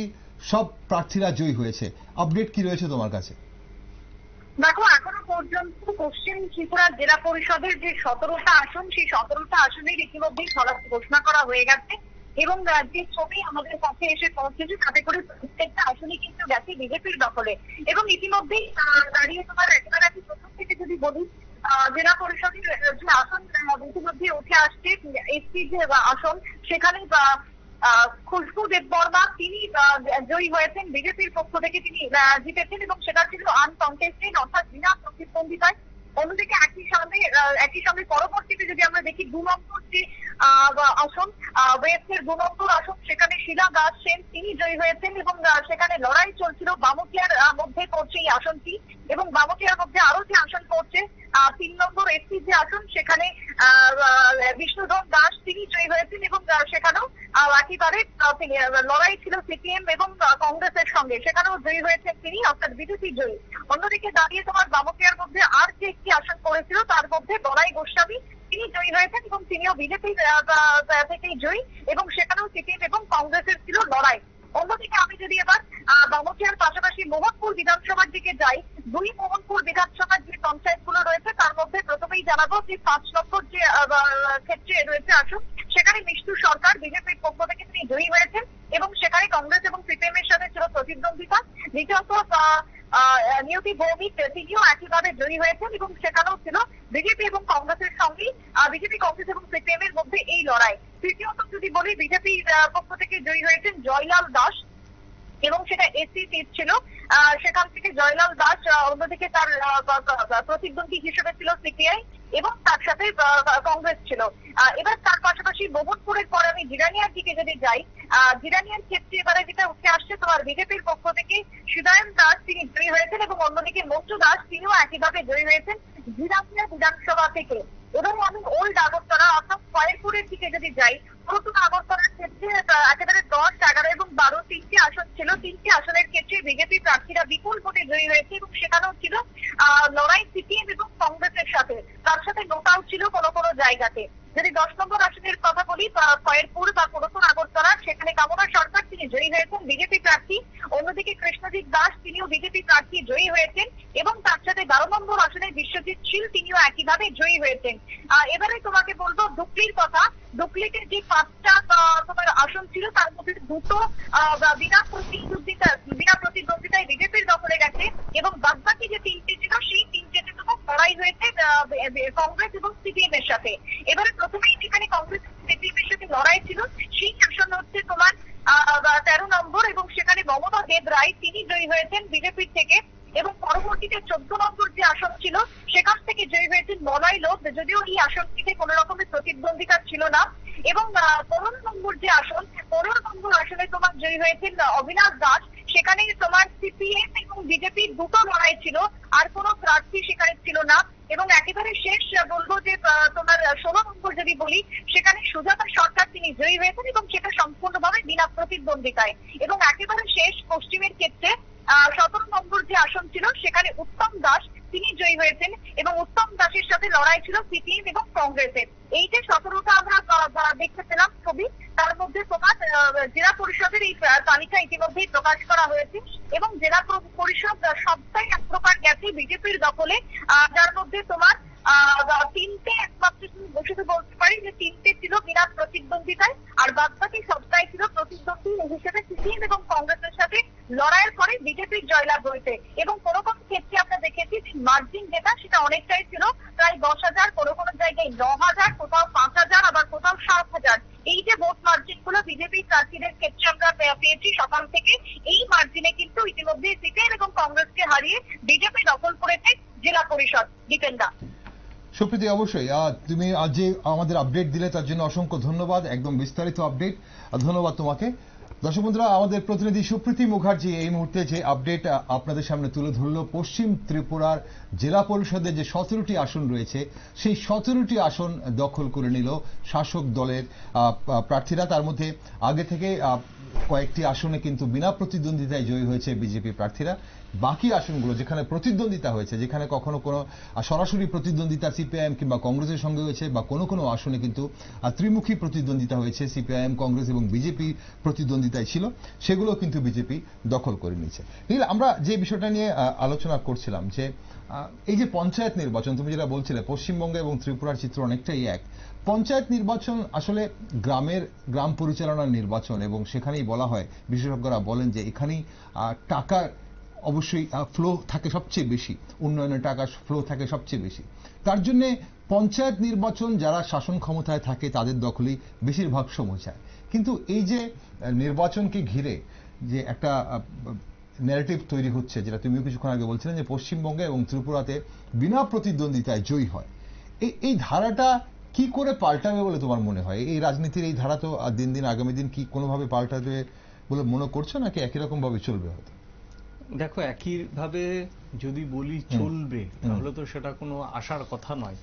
সব প্রার্থীরা জয়ী হয়েছে আপডেট কি রয়েছে তোমার কাছে দেখো এখনো পর্যন্ত পশ্চিম ত্রিপুরা জেলা পরিষদের যে সতেরোটা আসন সেই সতেরোটা আসনের ইতিমধ্যেই ফলাফল ঘোষণা করা হয়ে গেছে এবং যে ছবি আমাদের কাছে এসে পৌঁছেছে তাতে করে প্রত্যেকটা আসনে কিন্তু গেছে বিজেপির দখলে এবং ইতিমধ্যেই দাঁড়িয়ে তোমার একেবারে প্রথম থেকে যদি বলি জেলা পরিষদের যে আসন ইতিমধ্যে উঠে আসছে এসপি যে আসন সেখানে খুশবু দেববর্মা তিনি জয়ী হয়েছেন বিজেপির পক্ষ থেকে তিনি জিতেছেন এবং সেটা ছিল আনকন্টেস্টেড অর্থাৎ বিনা প্রতিদ্বন্দ্বিতায় অন্যদিকে একই সঙ্গে একই সঙ্গে পরবর্তীতে যদি আমরা দেখি দু নম্বর যে আসন ওয়েস্টের দু নম্বর আসন সেখানে শিলা দাস সেন তিনি জয়ী হয়েছেন এবং সেখানে লড়াই চলছিল বামকিয়ার মধ্যে পড়ছে এই আসনটি এবং বামকিয়ার মধ্যে আরো যে আসন পড়ছে তিন নম্বর একটি যে আসন সেখানে বিষ্ণুধন দাস তিনি জয়ী হয়েছেন এবং সেখানেও একেবারে লড়াই ছিল সিপিএম এবং কংগ্রেসের সঙ্গে সেখানেও জয়ী হয়েছেন তিনি অর্থাৎ বিজেপি জয়ী অন্যদিকে দাঁড়িয়ে তোমার বামকিয়ার মধ্যে আর যে প্রার্থী আসন করেছিল তার মধ্যে দলাই গোস্বামী তিনি জয়ী হয়েছেন এবং তিনিও বিজেপি থেকেই জয়ী এবং সেখানেও সিপিএম এবং কংগ্রেসের ছিল লড়াই অন্যদিকে আমি যদি এবার বামটিয়ার পাশাপাশি মোহনপুর বিধানসভার দিকে যাই দুই মোহনপুর বিধানসভার যে পঞ্চায়েত গুলো রয়েছে তার মধ্যে প্রথমেই জানাবো যে পাঁচ নম্বর যে ক্ষেত্রে রয়েছে আসন সেখানে মিষ্টু সরকার বিজেপির পক্ষ থেকে তিনি জয়ী হয়েছেন এবং সেখানে কংগ্রেস এবং সিপিএম এর সাথে ছিল প্রতিদ্বন্দ্বিতা দ্বিতীয়ত নিয়তি ভৌমিক তিনিও একইভাবে জয়ী হয়েছেন এবং সেখানেও ছিল বিজেপি এবং কংগ্রেসের সঙ্গে বিজেপি কংগ্রেস এবং সিপিএম এর মধ্যে এই লড়াই তৃতীয়ত যদি বলি বিজেপির পক্ষ থেকে জয়ী হয়েছেন জয়লাল দাস এবং সেটা এসি সিট ছিল সেখান থেকে জয়লাল দাস অন্যদিকে তার প্রতিদ্বন্দ্বী হিসেবে ছিল সিপিআই এবং তার সাথে কংগ্রেস ছিল এবার তার পাশাপাশি মোবটপুরের পর আমি জিরানিয়ার দিকে যদি যাই জিরানিয়ার ক্ষেত্রে এবারে যেটা উঠে আসছে তোমার বিজেপির পক্ষ থেকে সুদায়ন দাস তিনি জয়ী হয়েছেন এবং অন্যদিকে মঞ্জু দাস তিনিও একইভাবে জয়ী হয়েছেন জিরানিয়া বিধানসভা থেকে এবং আমি ওল্ড আগরতলা অর্থাৎ ফয়েরপুরের দিকে যদি যাই নতুন আগরতলার ক্ষেত্রে একেবারে দশ এগারো এবং বারো তিনটি আসন ছিল তিনটি আসনের ক্ষেত্রে বিজেপি প্রার্থীরা বিপুল ভোটে জয়ী হয়েছে এবং সেখানেও ছিল লড়াই সিপিএম এবং কংগ্রেসের সাথে তার সাথে নোটাও ছিল কোনো কোনো জায়গাতে যদি দশ নম্বর আসনের কথা বলি কয়েরপুর বা পুরাতন আগরতলা সেখানে কামনা সরকার তিনি জয়ী হয়েছেন বিজেপি প্রার্থী অন্যদিকে কৃষ্ণজিৎ দাস তিনিও বিজেপি প্রার্থী জয়ী হয়েছেন এবং তার সাথে বারো নম্বর আসনে বিশ্বজিৎ শীল তিনিও একইভাবে জয়ী হয়েছেন এবারে তোমাকে বলবো ধুপড়ির কথা ডুপ্লিকেট যে পাঁচটা তোমার আসন ছিল তার মধ্যে দুটো বিনা প্রতিদ্বন্দ্বিতা বিনা প্রতিদ্বন্দ্বিতায় বিজেপির দখলে গেছে এবং বাদবাকি যে তিনটে ছিল সেই তিনটেতে তোমার লড়াই হয়েছে কংগ্রেস এবং সিপিএম এর সাথে এবারে প্রথমেই যেখানে কংগ্রেস সিপিএম এর সাথে লড়াই ছিল তেরো নম্বর এবং সেখানে মমতা দেব রায় তিনি জয়ী হয়েছেন বিজেপির থেকে এবং পরবর্তীতে চোদ্দ নম্বর যে আসন ছিল সেখান থেকে জয়ী হয়েছেন মলয় লোক যদিও এই আসনটিতে কোন রকমের প্রতিদ্বন্দ্বিতা ছিল না এবং পনেরো নম্বর যে আসন পনেরো নম্বর আসনে তোমার জয়ী হয়েছেন অবিনাশ দাস সেখানে তোমার সিপিএম এবং বিজেপি দুটো লড়াই ছিল আর কোনো প্রার্থী সেখানে ছিল না এবং একেবারে শেষ বলবো যে তোমার ষোলো নম্বর যদি বলি সেখানে সুজাতা সরকার তিনি জয়ী হয়েছেন এবং সেটা সম্পূর্ণভাবে বিনা প্রতিদ্বন্দ্বিতায় এবং একেবারে শেষ পশ্চিমের ক্ষেত্রে আহ সতেরো নম্বর যে আসন ছিল সেখানে উত্তম দাস তিনি জয়ী হয়েছেন এবং উত্তম দাসের সাথে লড়াই ছিল সিপিএম এবং কংগ্রেসের এই যে সতেরোটা আমরা দেখতে পেলাম ছবি তার মধ্যে তোমার জেলা পরিষদের এই তালিকা ইতিমধ্যেই প্রকাশ করা হয়েছে এবং জেলা পরিষদ সবটাই এক প্রকার গেছে বিজেপির দখলে যার মধ্যে তোমার তিনটে একমাত্র তুমি বসে বলতে পারি যে তিনটে ছিল বিনা প্রতিদ্বন্দ্বিতায় আর বাদ বাকি সবটাই ছিল প্রতিদ্বন্দ্বী হিসেবে সিপিএম এবং কংগ্রেসের সাথে লড়াইয়ের পরে বিজেপির জয়লাভ হয়েছে এবং কোনো কোনো ক্ষেত্রে রাজনৈতিক মার্জিন যেটা সেটা অনেকটাই ছিল প্রায় দশ হাজার কোনো কোনো জায়গায় ন হাজার কোথাও পাঁচ হাজার আবার কোথাও সাত হাজার এই যে ভোট মার্জিন গুলো বিজেপি প্রার্থীদের ক্ষেত্রে আমরা পেয়েছি সকাল থেকে এই মার্জিনে কিন্তু ইতিমধ্যে সিপিএম এবং কংগ্রেসকে হারিয়ে বিজেপি দখল করেছে জেলা পরিষদ দীপেন্দা সুপ্রীতি অবশ্যই তুমি আজ যে আমাদের আপডেট দিলে তার জন্য অসংখ্য ধন্যবাদ একদম বিস্তারিত আপডেট ধন্যবাদ তোমাকে দর্শক বন্ধুরা আমাদের প্রতিনিধি সুপ্রীতি মুখার্জি এই মুহূর্তে যে আপডেট আপনাদের সামনে তুলে ধরল পশ্চিম ত্রিপুরার জেলা পরিষদের যে সতেরোটি আসন রয়েছে সেই সতেরোটি আসন দখল করে নিল শাসক দলের প্রার্থীরা তার মধ্যে আগে থেকে কয়েকটি আসনে কিন্তু বিনা প্রতিদ্বন্দ্বিতায় জয়ী হয়েছে বিজেপি প্রার্থীরা বাকি আসনগুলো যেখানে প্রতিদ্বন্দ্বিতা হয়েছে যেখানে কখনো কোনো সরাসরি প্রতিদ্বন্দ্বিতা সিপিআইএম কিংবা কংগ্রেসের সঙ্গে হয়েছে বা কোনো কোনো আসনে কিন্তু ত্রিমুখী প্রতিদ্বন্দ্বিতা হয়েছে সিপিআইএম কংগ্রেস এবং বিজেপি প্রতিদ্বন্দ্বিতায় ছিল সেগুলো কিন্তু বিজেপি দখল করে নিয়েছে নীল আমরা যে বিষয়টা নিয়ে আলোচনা করছিলাম যে এই যে পঞ্চায়েত নির্বাচন তুমি যেটা বলছিলে পশ্চিমবঙ্গে এবং ত্রিপুরার চিত্র অনেকটাই এক পঞ্চায়েত নির্বাচন আসলে গ্রামের গ্রাম পরিচালনার নির্বাচন এবং সেখানেই বলা হয় বিশেষজ্ঞরা বলেন যে এখানেই টাকার অবশ্যই ফ্লো থাকে সবচেয়ে বেশি উন্নয়নের টাকা ফ্লো থাকে সবচেয়ে বেশি তার জন্যে পঞ্চায়েত নির্বাচন যারা শাসন ক্ষমতায় থাকে তাদের দখলেই বেশিরভাগ সময় যায় কিন্তু এই যে নির্বাচনকে ঘিরে যে একটা ন্যারেটিভ তৈরি হচ্ছে যেটা তুমিও কিছুক্ষণ আগে বলছিলেন যে পশ্চিমবঙ্গে এবং ত্রিপুরাতে বিনা প্রতিদ্বন্দ্বিতায় জয়ী হয় এই এই ধারাটা কি করে পাল্টাবে বলে তোমার মনে হয় এই রাজনীতির এই ধারা তো দিন দিন আগামী দিন কি কোনোভাবে পাল্টাবে বলে মনে করছো নাকি একই রকমভাবে চলবে হয়তো দেখো একই ভাবে যদি বলি চলবে তাহলে তো সেটা কোনো আশার কথা নয়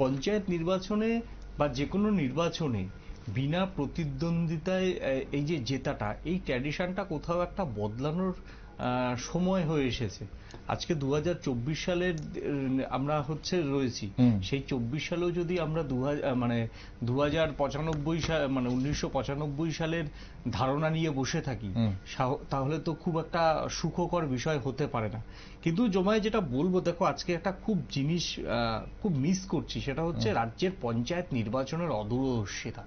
পঞ্চায়েত নির্বাচনে বা যে কোনো নির্বাচনে বিনা প্রতিদ্বন্দ্বিতায় এই যে জেতাটা এই ট্র্যাডিশনটা কোথাও একটা বদলানোর সময় হয়ে এসেছে আজকে দু সালের আমরা হচ্ছে রয়েছি সেই চব্বিশ সালেও যদি আমরা দু মানে দু সাল মানে উনিশশো সালের ধারণা নিয়ে বসে থাকি তাহলে তো খুব একটা সুখকর বিষয় হতে পারে না কিন্তু জমায় যেটা বলবো দেখো আজকে একটা খুব জিনিস খুব মিস করছি সেটা হচ্ছে রাজ্যের পঞ্চায়েত নির্বাচনের অদূরদর্শিতা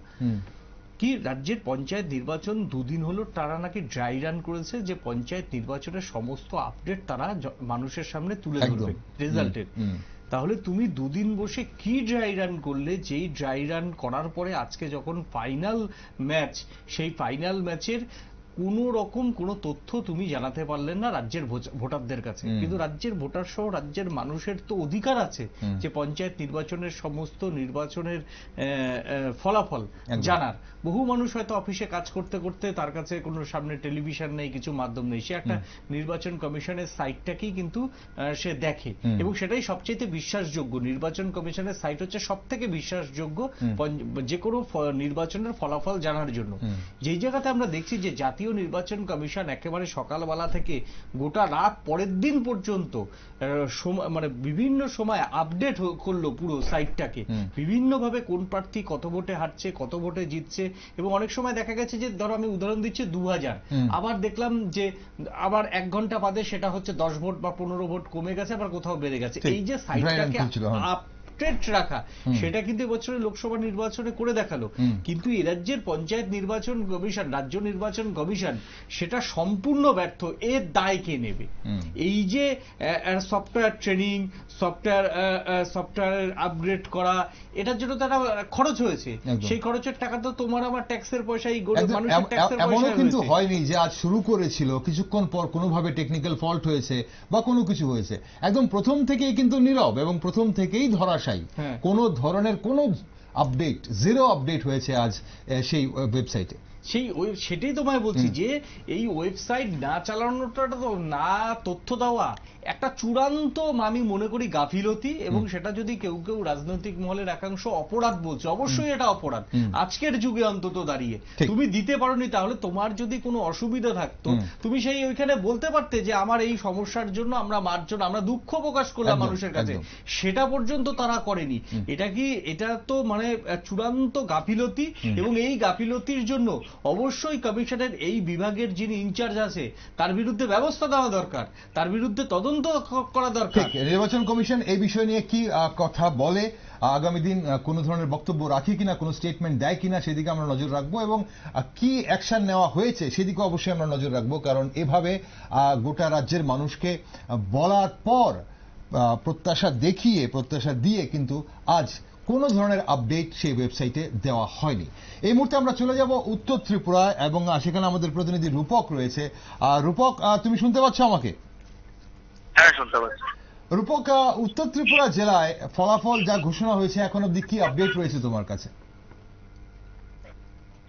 কি রাজ্যের পঞ্চায়েত নির্বাচন দুদিন হলো তারা নাকি ড্রাই রান করেছে যে পঞ্চায়েত নির্বাচনের সমস্ত আপডেট তারা মানুষের সামনে তুলে ধরবে রেজাল্টের তাহলে তুমি দুদিন বসে কি ড্রাই রান করলে যেই ড্রাই রান করার পরে আজকে যখন ফাইনাল ম্যাচ সেই ফাইনাল ম্যাচের কোনো রকম কোনো তথ্য তুমি জানাতে পারলেন না রাজ্যের ভোটারদের কাছে কিন্তু রাজ্যের ভোটার সহ রাজ্যের মানুষের তো অধিকার আছে যে পঞ্চায়েত নির্বাচনের সমস্ত নির্বাচনের ফলাফল জানার বহু মানুষ হয়তো অফিসে কাজ করতে করতে তার কাছে কোনো সামনে টেলিভিশন নেই কিছু মাধ্যম নেই সে একটা নির্বাচন কমিশনের সাইটটাকেই কিন্তু সে দেখে এবং সেটাই সবচেয়ে বিশ্বাসযোগ্য নির্বাচন কমিশনের সাইট হচ্ছে সব থেকে বিশ্বাসযোগ্য যে কোনো নির্বাচনের ফলাফল জানার জন্য যেই জায়গাতে আমরা দেখছি যে জাতি জাতীয় নির্বাচন কমিশন একেবারে সকালবেলা থেকে গোটা রাত পরের দিন পর্যন্ত মানে বিভিন্ন সময় আপডেট করলো পুরো সাইটটাকে বিভিন্নভাবে কোন প্রার্থী কত ভোটে হারছে কত ভোটে জিতছে এবং অনেক সময় দেখা গেছে যে ধরো আমি উদাহরণ দিচ্ছি দু হাজার আবার দেখলাম যে আবার এক ঘন্টা বাদে সেটা হচ্ছে দশ ভোট বা পনেরো ভোট কমে গেছে আবার কোথাও বেড়ে গেছে এই যে সাইটটাকে পোর্ট্রেট রাখা সেটা কিন্তু এবছরের লোকসভা নির্বাচনে করে দেখালো কিন্তু এ রাজ্যের পঞ্চায়েত নির্বাচন কমিশন রাজ্য নির্বাচন কমিশন সেটা সম্পূর্ণ ব্যর্থ এর দায় কে নেবে এই যে software training software software upgrade করা এটার জন্য তারা খরচ হয়েছে সেই খরচের টাকা তো তোমার আমার ট্যাক্সের গরিব মানুষের ট্যাক্সের পয়সা কিন্তু হয়নি যে আজ শুরু করেছিল কিছুক্ষণ পর কোনোভাবে টেকনিক্যাল ফল্ট হয়েছে বা কোনো কিছু হয়েছে একদম প্রথম থেকেই কিন্তু নীরব এবং প্রথম থেকেই ধরা ধরাশাই হ্যাঁ। কোনো ধরনের কোনো আপডেট জিরো আপডেট হয়েছে আজ সেই ওয়েবসাইটে সেই ওয়েব সেটাই তোমায় বলছি যে এই ওয়েবসাইট না চালানোটা তো না তথ্য দেওয়া একটা চূড়ান্ত আমি মনে করি গাফিলতি এবং সেটা যদি কেউ কেউ রাজনৈতিক মহলের একাংশ অপরাধ বলছে অবশ্যই এটা অপরাধ আজকের যুগে অন্তত দাঁড়িয়ে তুমি দিতে পারোনি তাহলে তোমার যদি কোনো অসুবিধা থাকতো তুমি সেই ওইখানে বলতে পারতে যে আমার এই সমস্যার জন্য আমরা মারজন আমরা দুঃখ প্রকাশ করলাম মানুষের কাছে সেটা পর্যন্ত তারা করেনি এটা কি এটা তো মানে চূড়ান্ত গাফিলতি এবং এই গাফিলতির জন্য অবশ্যই কমিশনের এই বিভাগের যিনি ইনচার্জ আছে তার বিরুদ্ধে ব্যবস্থা নেওয়া দরকার তার বিরুদ্ধে তদন্ত করা দরকার নির্বাচন কমিশন এই বিষয় নিয়ে কি কথা বলে আগামী দিন কোন ধরনের বক্তব্য রাখি কিনা কোন স্টেটমেন্ট দেয় কিনা সেদিকে আমরা নজর রাখবো এবং কি অ্যাকশন নেওয়া হয়েছে সেদিকে অবশ্যই আমরা নজর রাখবো কারণ এভাবে গোটা রাজ্যের মানুষকে বলার পর প্রত্যাশা দেখিয়ে প্রত্যাশা দিয়ে কিন্তু আজ কোনো ধরনের আপডেট সেই ওয়েবসাইটে দেওয়া হয়নি এই মুহূর্তে আমরা চলে যাব উত্তর ত্রিপুরা এবং সেখানে আমাদের প্রতিনিধি রূপক রয়েছে রূপক তুমি শুনতে পাচ্ছ আমাকে হ্যাঁ শুনতে পাচ্ছি রূপক উত্তর ত্রিপুরা জেলায় ফলাফল যা ঘোষণা হয়েছে এখন অব্দি কি আপডেট রয়েছে তোমার কাছে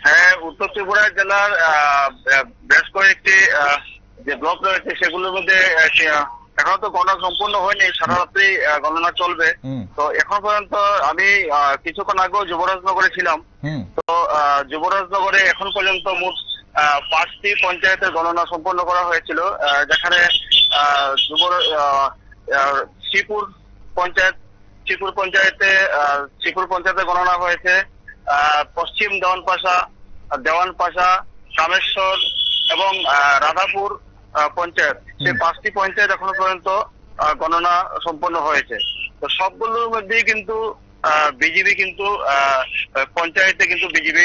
হ্যাঁ উত্তর ত্রিপুরা জেলার বেশ কয়েকটি যে ব্লক রয়েছে সেগুলোর মধ্যে এখনো তো গণনা সম্পূর্ণ হয়নি সারা রাত্রি গণনা চলবে তো এখন পর্যন্ত আমি কিছুক্ষণ আগেও যুবরাজনগরে ছিলাম তো যুবরাজনগরে এখন পর্যন্ত মোট পাঁচটি পঞ্চায়েতের গণনা সম্পন্ন করা হয়েছিল যেখানে যুবর শ্রীপুর পঞ্চায়েত শ্রীপুর পঞ্চায়েতে শ্রীপুর পঞ্চায়েতে গণনা হয়েছে পশ্চিম দেওয়ানপাশা দেওয়ানপাশা কামেশ্বর এবং রাধাপুর পঞ্চায়েত সে পাঁচটি পঞ্চায়েত এখনো পর্যন্ত গণনা সম্পন্ন হয়েছে তো সবগুলোর মধ্যেই কিন্তু বিজেপি কিন্তু পঞ্চায়েতে কিন্তু বিজেপি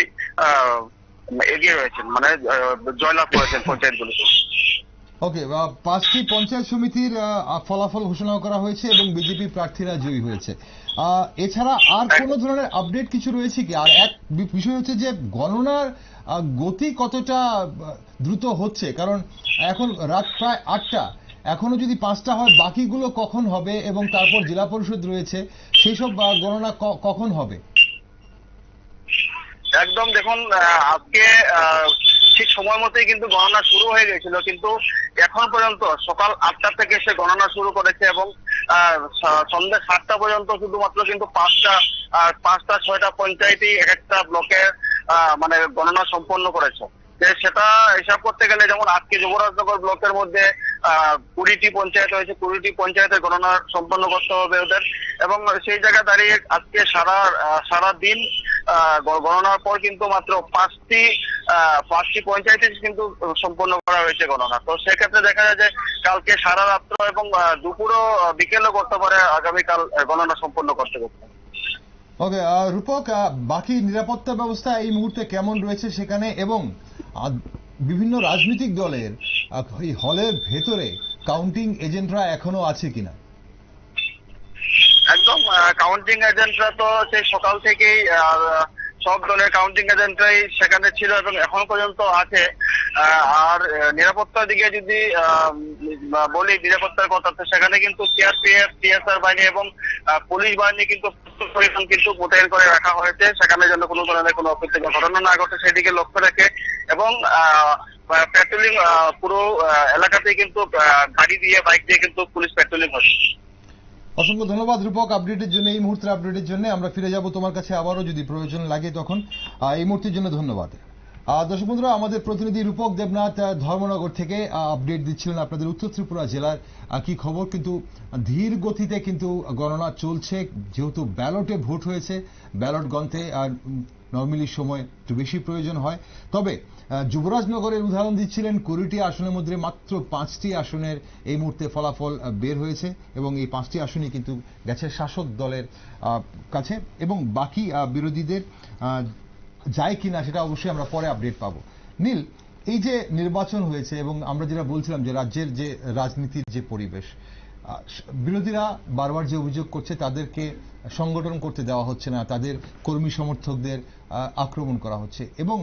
এগিয়ে রয়েছেন মানে জয়লাভ করেছেন পঞ্চায়েতগুলোতে ওকে পাঁচটি পঞ্চায়েত সমিতির ফলাফল ঘোষণা করা হয়েছে এবং বিজেপি প্রার্থীরা জয়ী হয়েছে এছাড়া আর কোন ধরনের আপডেট কিছু রয়েছে কি আর এক বিষয় হচ্ছে যে গণনার গতি কতটা দ্রুত হচ্ছে কারণ এখন রাত প্রায় আটটা এখনো যদি পাঁচটা হয় বাকিগুলো কখন হবে এবং তারপর জেলা পরিষদ রয়েছে সেই সব গণনা কখন হবে একদম দেখুন আজকে ঠিক সময় মতোই কিন্তু গণনা শুরু হয়ে গেছিল কিন্তু এখন পর্যন্ত সকাল আটটা থেকে সে গণনা শুরু করেছে এবং সন্ধ্যা সাতটা পর্যন্ত শুধুমাত্র কিন্তু পাঁচটা পাঁচটা ছয়টা পঞ্চায়েতই এক একটা ব্লকের মানে গণনা সম্পন্ন করেছে সেটা হিসাব করতে গেলে যেমন আজকে যুবরাজনগর ব্লকের মধ্যে কুড়িটি পঞ্চায়েত হয়েছে কুড়িটি পঞ্চায়েতের গণনা সম্পন্ন করতে হবে ওদের এবং সেই জায়গায় দাঁড়িয়ে আজকে সারা সারা দিন গণনার পর কিন্তু মাত্র পাঁচটি পাঁচটি পঞ্চায়েতে কিন্তু সম্পন্ন করা হয়েছে গণনা তো সেক্ষেত্রে দেখা যায় যে কালকে সারা রাত্র এবং দুপুরও বিকেলও করতে পারে আগামীকাল গণনা সম্পন্ন করতে করতে ওকে uh, রূপক বাকি নিরাপত্তা ব্যবস্থা এই মুহূর্তে কেমন রয়েছে সেখানে এবং বিভিন্ন রাজনৈতিক দলের এই হলের ভেতরে কাউন্টিং এজেন্টরা এখনো আছে কিনা একদম কাউন্টিং এজেন্টরা তো সেই সকাল থেকেই সব দলের কাউন্টিং এজেন্টরাই সেখানে ছিল এবং এখন পর্যন্ত আছে আর নিরাপত্তার দিকে যদি বলি নিরাপত্তার কথা তো সেখানে কিন্তু সিআরপিএফ টিএসআর বাহিনী এবং পুলিশ বাহিনী কিন্তু পরিমাণ কিন্তু মোতায়েন করে রাখা হয়েছে সেখানে যেন কোনো ধরনের কোনো অপ্রীতিকর ঘটনা না ঘটে সেদিকে লক্ষ্য এবং পুরো এলাকাতে কিন্তু গাড়ি দিয়ে বাইক দিয়ে কিন্তু পুলিশ পেট্রোলিং হয় অসংখ্য ধন্যবাদ রূপক আপডেটের জন্য এই মুহূর্তের আপডেটের জন্য আমরা ফিরে যাব তোমার কাছে আবারও যদি প্রয়োজন লাগে তখন এই মুহূর্তের জন্য ধন্যবাদ দর্শক বন্ধুরা আমাদের প্রতিনিধি রূপক দেবনাথ ধর্মনগর থেকে আপডেট দিচ্ছিলেন আপনাদের উত্তর ত্রিপুরা জেলার কি খবর কিন্তু ধীর গতিতে কিন্তু গণনা চলছে যেহেতু ব্যালটে ভোট হয়েছে ব্যালট গণতে নর্মালি সময় একটু বেশি প্রয়োজন হয় তবে যুবরাজনগরের উদাহরণ দিচ্ছিলেন কুড়িটি আসনের মধ্যে মাত্র পাঁচটি আসনের এই মুহূর্তে ফলাফল বের হয়েছে এবং এই পাঁচটি আসনই কিন্তু গেছে শাসক দলের কাছে এবং বাকি বিরোধীদের যায় কিনা সেটা অবশ্যই আমরা পরে আপডেট পাব নীল এই যে নির্বাচন হয়েছে এবং আমরা যেটা বলছিলাম যে রাজ্যের যে রাজনীতির যে পরিবেশ বিরোধীরা বারবার যে অভিযোগ করছে তাদেরকে সংগঠন করতে দেওয়া হচ্ছে না তাদের কর্মী সমর্থকদের আক্রমণ করা হচ্ছে এবং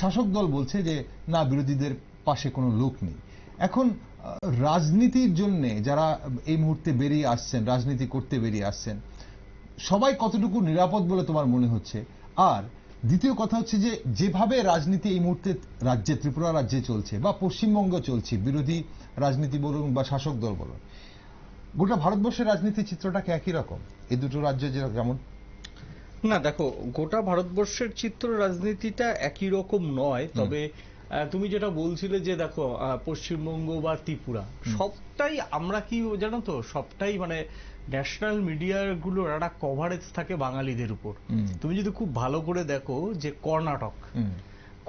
শাসক দল বলছে যে না বিরোধীদের পাশে কোনো লোক নেই এখন রাজনীতির জন্য যারা এই মুহূর্তে বেরিয়ে আসছেন রাজনীতি করতে বেরিয়ে আসছেন সবাই কতটুকু নিরাপদ বলে তোমার মনে হচ্ছে আর দ্বিতীয় কথা হচ্ছে যে যেভাবে রাজনীতি এই মুহূর্তে রাজ্যে ত্রিপুরা রাজ্যে চলছে বা পশ্চিমবঙ্গ চলছে বিরোধী রাজনীতি বলুন বা শাসক দল বলুন গোটা ভারতবর্ষের রাজনীতির চিত্রটাকে একই রকম এই দুটো রাজ্য যেমন না দেখো গোটা ভারতবর্ষের চিত্র রাজনীতিটা একই রকম নয় তবে তুমি যেটা বলছিলে যে দেখো পশ্চিমবঙ্গ বা ত্রিপুরা সবটাই আমরা কি জানো তো সবটাই মানে ন্যাশনাল মিডিয়া গুলোর একটা কভারেজ থাকে বাঙালিদের উপর তুমি যদি খুব ভালো করে দেখো যে কর্ণাটক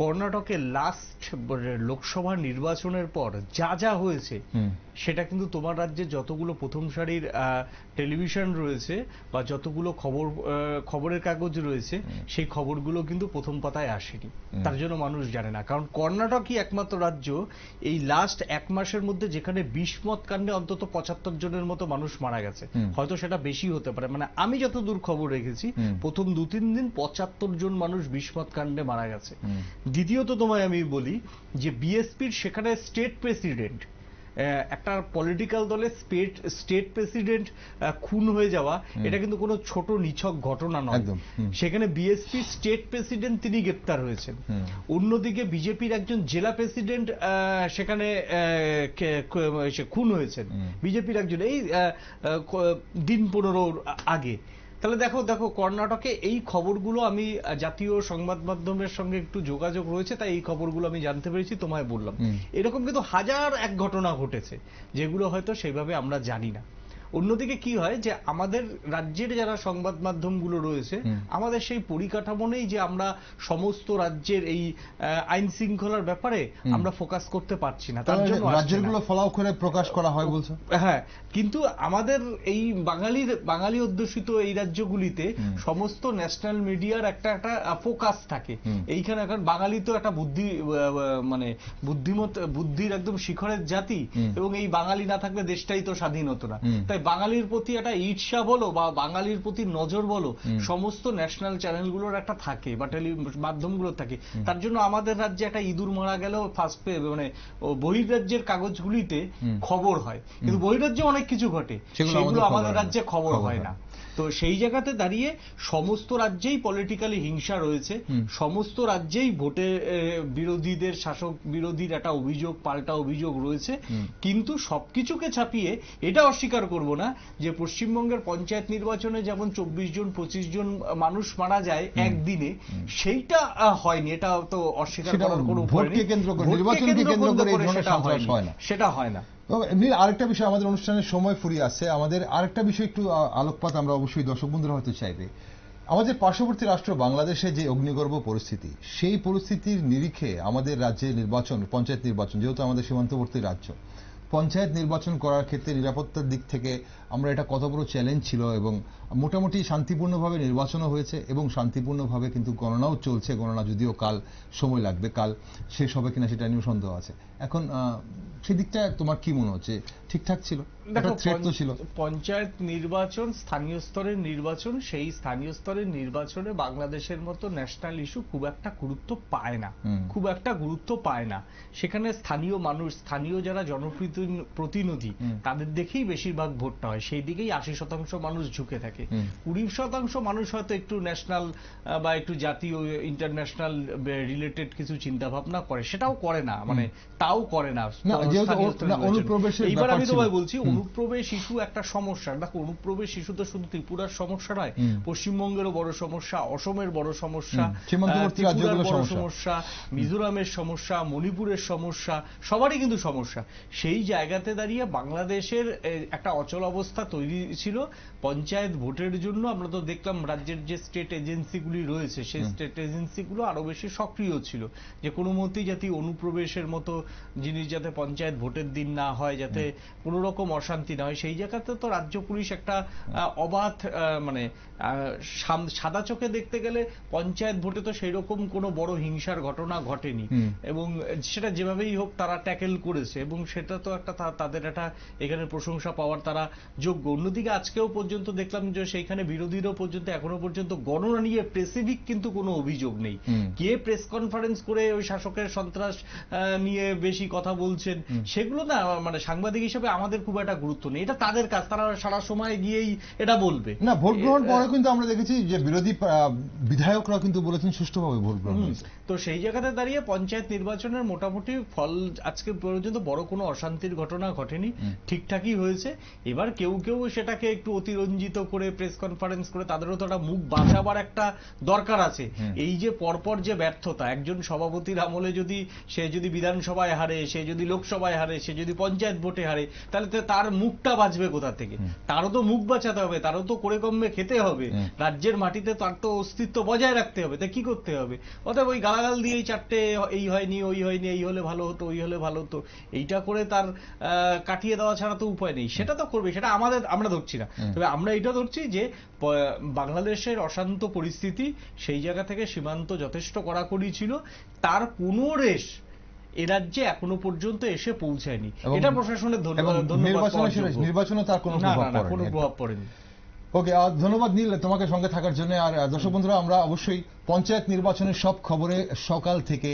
কর্ণাটকে লাস্ট লোকসভা নির্বাচনের পর যা যা হয়েছে সেটা কিন্তু তোমার রাজ্যে যতগুলো প্রথম সারির টেলিভিশন রয়েছে বা যতগুলো খবর খবরের কাগজ রয়েছে সেই খবরগুলো কিন্তু প্রথম পাতায় আসেনি তার জন্য মানুষ জানে না কারণ কর্ণাটকই একমাত্র রাজ্য এই লাস্ট এক মাসের মধ্যে যেখানে বিস্মত কাণ্ডে অন্তত পঁচাত্তর জনের মতো মানুষ মারা গেছে হয়তো সেটা বেশি হতে পারে মানে আমি যতদূর খবর রেখেছি প্রথম দু তিন দিন পঁচাত্তর জন মানুষ বিস্মত কাণ্ডে মারা গেছে দ্বিতীয়ত তোমায় আমি বলি যে বিএসপির সেখানে স্টেট প্রেসিডেন্ট একটা পলিটিক্যাল দলের স্পেট স্টেট প্রেসিডেন্ট খুন হয়ে যাওয়া এটা কিন্তু কোনো ছোট নিছক ঘটনা নয় সেখানে বিএসপি স্টেট প্রেসিডেন্ট তিনি গ্রেপ্তার হয়েছেন অন্যদিকে বিজেপির একজন জেলা প্রেসিডেন্ট সেখানে খুন হয়েছেন বিজেপির একজন এই দিন পনেরো আগে তাহলে দেখো দেখো কর্ণাটকে এই খবরগুলো আমি জাতীয় সংবাদ মাধ্যমের সঙ্গে একটু যোগাযোগ রয়েছে তাই এই খবরগুলো আমি জানতে পেরেছি তোমায় বললাম এরকম কিন্তু হাজার এক ঘটনা ঘটেছে যেগুলো হয়তো সেভাবে আমরা জানি না অন্যদিকে কি হয় যে আমাদের রাজ্যের যারা সংবাদ মাধ্যমগুলো রয়েছে আমাদের সেই পরিকাঠামো নেই যে আমরা সমস্ত রাজ্যের এই আইন শৃঙ্খলার ব্যাপারে আমরা ফোকাস করতে পারছি না তার জন্য রাজ্যগুলো ফলাও করে প্রকাশ করা হয় বলছে হ্যাঁ কিন্তু আমাদের এই বাঙালির বাঙালি অধ্যুষিত এই রাজ্যগুলিতে সমস্ত ন্যাশনাল মিডিয়ার একটা একটা ফোকাস থাকে এইখানে এখন বাঙালি তো একটা বুদ্ধি মানে বুদ্ধিমত বুদ্ধির একদম শিখরের জাতি এবং এই বাঙালি না থাকলে দেশটাই তো স্বাধীন হতো না তাই বাঙালির প্রতি একটা ঈর্ষা বলো বা বাঙালির প্রতি নজর বলো সমস্ত ন্যাশনাল চ্যানেলগুলোর একটা থাকে বা টেলি মাধ্যমগুলো থাকে তার জন্য আমাদের রাজ্যে একটা ইঁদুর মারা গেল ফার্স্ট পে মানে বহিরাজ্যের কাগজগুলিতে খবর হয় কিন্তু বহিরাজ্যে অনেক কিছু ঘটে সেগুলো আমাদের রাজ্যে খবর হয় না তো সেই জায়গাতে দাঁড়িয়ে সমস্ত রাজ্যেই পলিটিক্যালি হিংসা রয়েছে সমস্ত রাজ্যেই ভোটে বিরোধীদের শাসক বিরোধীর একটা অভিযোগ পাল্টা অভিযোগ রয়েছে কিন্তু সবকিছুকে ছাপিয়ে এটা অস্বীকার করব না যে পশ্চিমবঙ্গের পঞ্চায়েত নির্বাচনে যেমন চব্বিশ জন পঁচিশ জন মানুষ মারা যায় একদিনে সেইটা হয়নি এটা তো অস্বীকার করার কোনো ভোটকে কেন্দ্র করে নির্বাচনকে কেন্দ্র করে সেটা হয় না নীল আরেকটা বিষয় আমাদের অনুষ্ঠানের সময় ফুরিয়ে আছে আমাদের আরেকটা বিষয় একটু আলোকপাত আমরা অবশ্যই দর্শক বন্ধুরা হয়তো চাইবে আমাদের পার্শ্ববর্তী রাষ্ট্র বাংলাদেশে যে অগ্নিগর্ভ পরিস্থিতি সেই পরিস্থিতির নিরিখে আমাদের রাজ্যে নির্বাচন পঞ্চায়েত নির্বাচন যেহেতু আমাদের সীমান্তবর্তী রাজ্য পঞ্চায়েত নির্বাচন করার ক্ষেত্রে নিরাপত্তার দিক থেকে আমরা এটা কত বড় চ্যালেঞ্জ ছিল এবং মোটামুটি শান্তিপূর্ণভাবে নির্বাচনও হয়েছে এবং শান্তিপূর্ণভাবে কিন্তু গণনাও চলছে গণনা যদিও কাল সময় লাগবে কাল শেষ হবে কিনা সেটা নিয়েও সন্দেহ আছে এখন সেদিকটা তোমার কি মনে হচ্ছে ঠিকঠাক ছিল ছিল পঞ্চায়েত নির্বাচন স্থানীয় স্তরের নির্বাচন সেই স্থানীয় স্তরের নির্বাচনে বাংলাদেশের মতো ন্যাশনাল ইস্যু খুব একটা গুরুত্ব পায় না খুব একটা গুরুত্ব পায় না সেখানে স্থানীয় মানুষ স্থানীয় যারা জনপ্রতিনিধি তাদের দেখেই বেশিরভাগ ভোটটা হয় সেই দিকেই আশি শতাংশ মানুষ ঝুঁকে থাকে কুড়ি শতাংশ মানুষ হয়তো একটু ন্যাশনাল বা একটু জাতীয় ইন্টারন্যাশনাল রিলেটেড কিছু চিন্তা ভাবনা করে সেটাও করে না মানে তাও করে না অনুপ্রবেশের আমি বলছি অনুপ্রবেশ ইস্যু একটা সমস্যা দেখো অনুপ্রবেশ ইস্যু তো শুধু ত্রিপুরার সমস্যা নয় পশ্চিমবঙ্গেরও বড় সমস্যা অসমের বড় সমস্যা বড় সমস্যা মিজোরামের সমস্যা মণিপুরের সমস্যা সবারই কিন্তু সমস্যা সেই জায়গাতে দাঁড়িয়ে বাংলাদেশের একটা অচল অবস্থা তৈরি ছিল পঞ্চায়েত ভোটের জন্য আমরা তো দেখলাম রাজ্যের যে স্টেট এজেন্সিগুলি রয়েছে সেই স্টেট এজেন্সিগুলো আরো বেশি সক্রিয় ছিল যে কোনো মতেই যাতে অনুপ্রবেশের মতো জিনিস যাতে পঞ্চায়েত ভোটের দিন না হয় যাতে কোন রকম অশান্তি নয় সেই জায়গাতে তো রাজ্য পুলিশ একটা অবাধ মানে সাদা চোখে দেখতে গেলে পঞ্চায়েত ভোটে তো সেই রকম কোনো বড় হিংসার ঘটনা ঘটেনি এবং সেটা যেভাবেই হোক তারা ট্যাকেল করেছে এবং সেটা তো একটা তাদের একটা এখানে প্রশংসা পাওয়ার তারা যোগ্য অন্যদিকে আজকেও পর্যন্ত দেখলাম যে সেইখানে বিরোধীরাও পর্যন্ত এখনো পর্যন্ত গণনা নিয়ে স্পেসিফিক কিন্তু কোনো অভিযোগ নেই কে প্রেস কনফারেন্স করে ওই শাসকের সন্ত্রাস নিয়ে বেশি কথা বলছেন সেগুলো না মানে সাংবাদিক হিসেবে আমাদের খুব একটা গুরুত্ব নেই এটা তাদের কাজ তারা সারা সময় গিয়েই এটা বলবে না ভোট গ্রহণ পরে কিন্তু আমরা দেখেছি যে বিরোধী বিধায়করা কিন্তু বলেছেন সুষ্ঠুভাবে ভোট গ্রহণ তো সেই জায়গাতে দাঁড়িয়ে পঞ্চায়েত নির্বাচনের মোটামুটি ফল আজকে পর্যন্ত বড় কোনো অশান্তির ঘটনা ঘটেনি ঠিকঠাকই হয়েছে এবার কেউ কেউ সেটাকে একটু অতিরঞ্জিত করে প্রেস কনফারেন্স করে তাদেরও তো একটা মুখ বাঁচাবার একটা দরকার আছে এই যে পরপর যে ব্যর্থতা একজন সভাপতির আমলে যদি সে যদি বিধানসভায় হারে সে যদি লোকসভায় হারে সে যদি পঞ্চায়েত ভোটে হারে তাহলে তার মুখটা বাঁচবে কোথা থেকে তারও তো মুখ বাঁচাতে হবে তারও তো করে কমবে খেতে হবে রাজ্যের মাটিতে তার তো অস্তিত্ব বজায় রাখতে হবে তা কি করতে হবে অতএব ওই গালাগাল দিয়ে এই চারটে এই হয়নি ওই হয়নি এই হলে ভালো হতো ওই হলে ভালো হতো এইটা করে তার কাটিয়ে দেওয়া ছাড়া তো উপায় নেই সেটা তো করবে সেটা আমাদের আমরা ধরছি না তবে আমরা এটা ধরছি যে বাংলাদেশের অশান্ত পরিস্থিতি সেই জায়গা থেকে সীমান্ত যথেষ্ট কড়াকড়ি ছিল তার কোনো রেশ এ রাজ্যে এখনো পর্যন্ত এসে পৌঁছায়নি এটা প্রশাসনের ধন্যবাদ নির্বাচনে তার কোনো প্রভাব পড়েনি ওকে ধন্যবাদ নীল তোমাকে সঙ্গে থাকার জন্য আর দর্শক বন্ধুরা আমরা অবশ্যই পঞ্চায়েত নির্বাচনের সব খবরে সকাল থেকে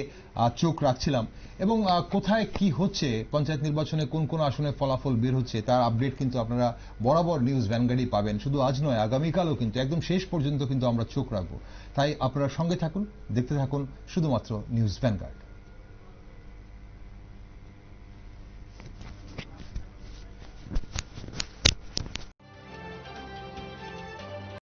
চোখ রাখছিলাম এবং কোথায় কি হচ্ছে পঞ্চায়েত নির্বাচনে কোন কোন আসনে ফলাফল বের হচ্ছে তার আপডেট কিন্তু আপনারা বরাবর নিউজ ভ্যানগাড়ি পাবেন শুধু আজ নয় আগামীকালও কিন্তু একদম শেষ পর্যন্ত কিন্তু আমরা চোখ রাখবো তাই আপনারা সঙ্গে থাকুন দেখতে থাকুন শুধুমাত্র নিউজ ভ্যানগার্ড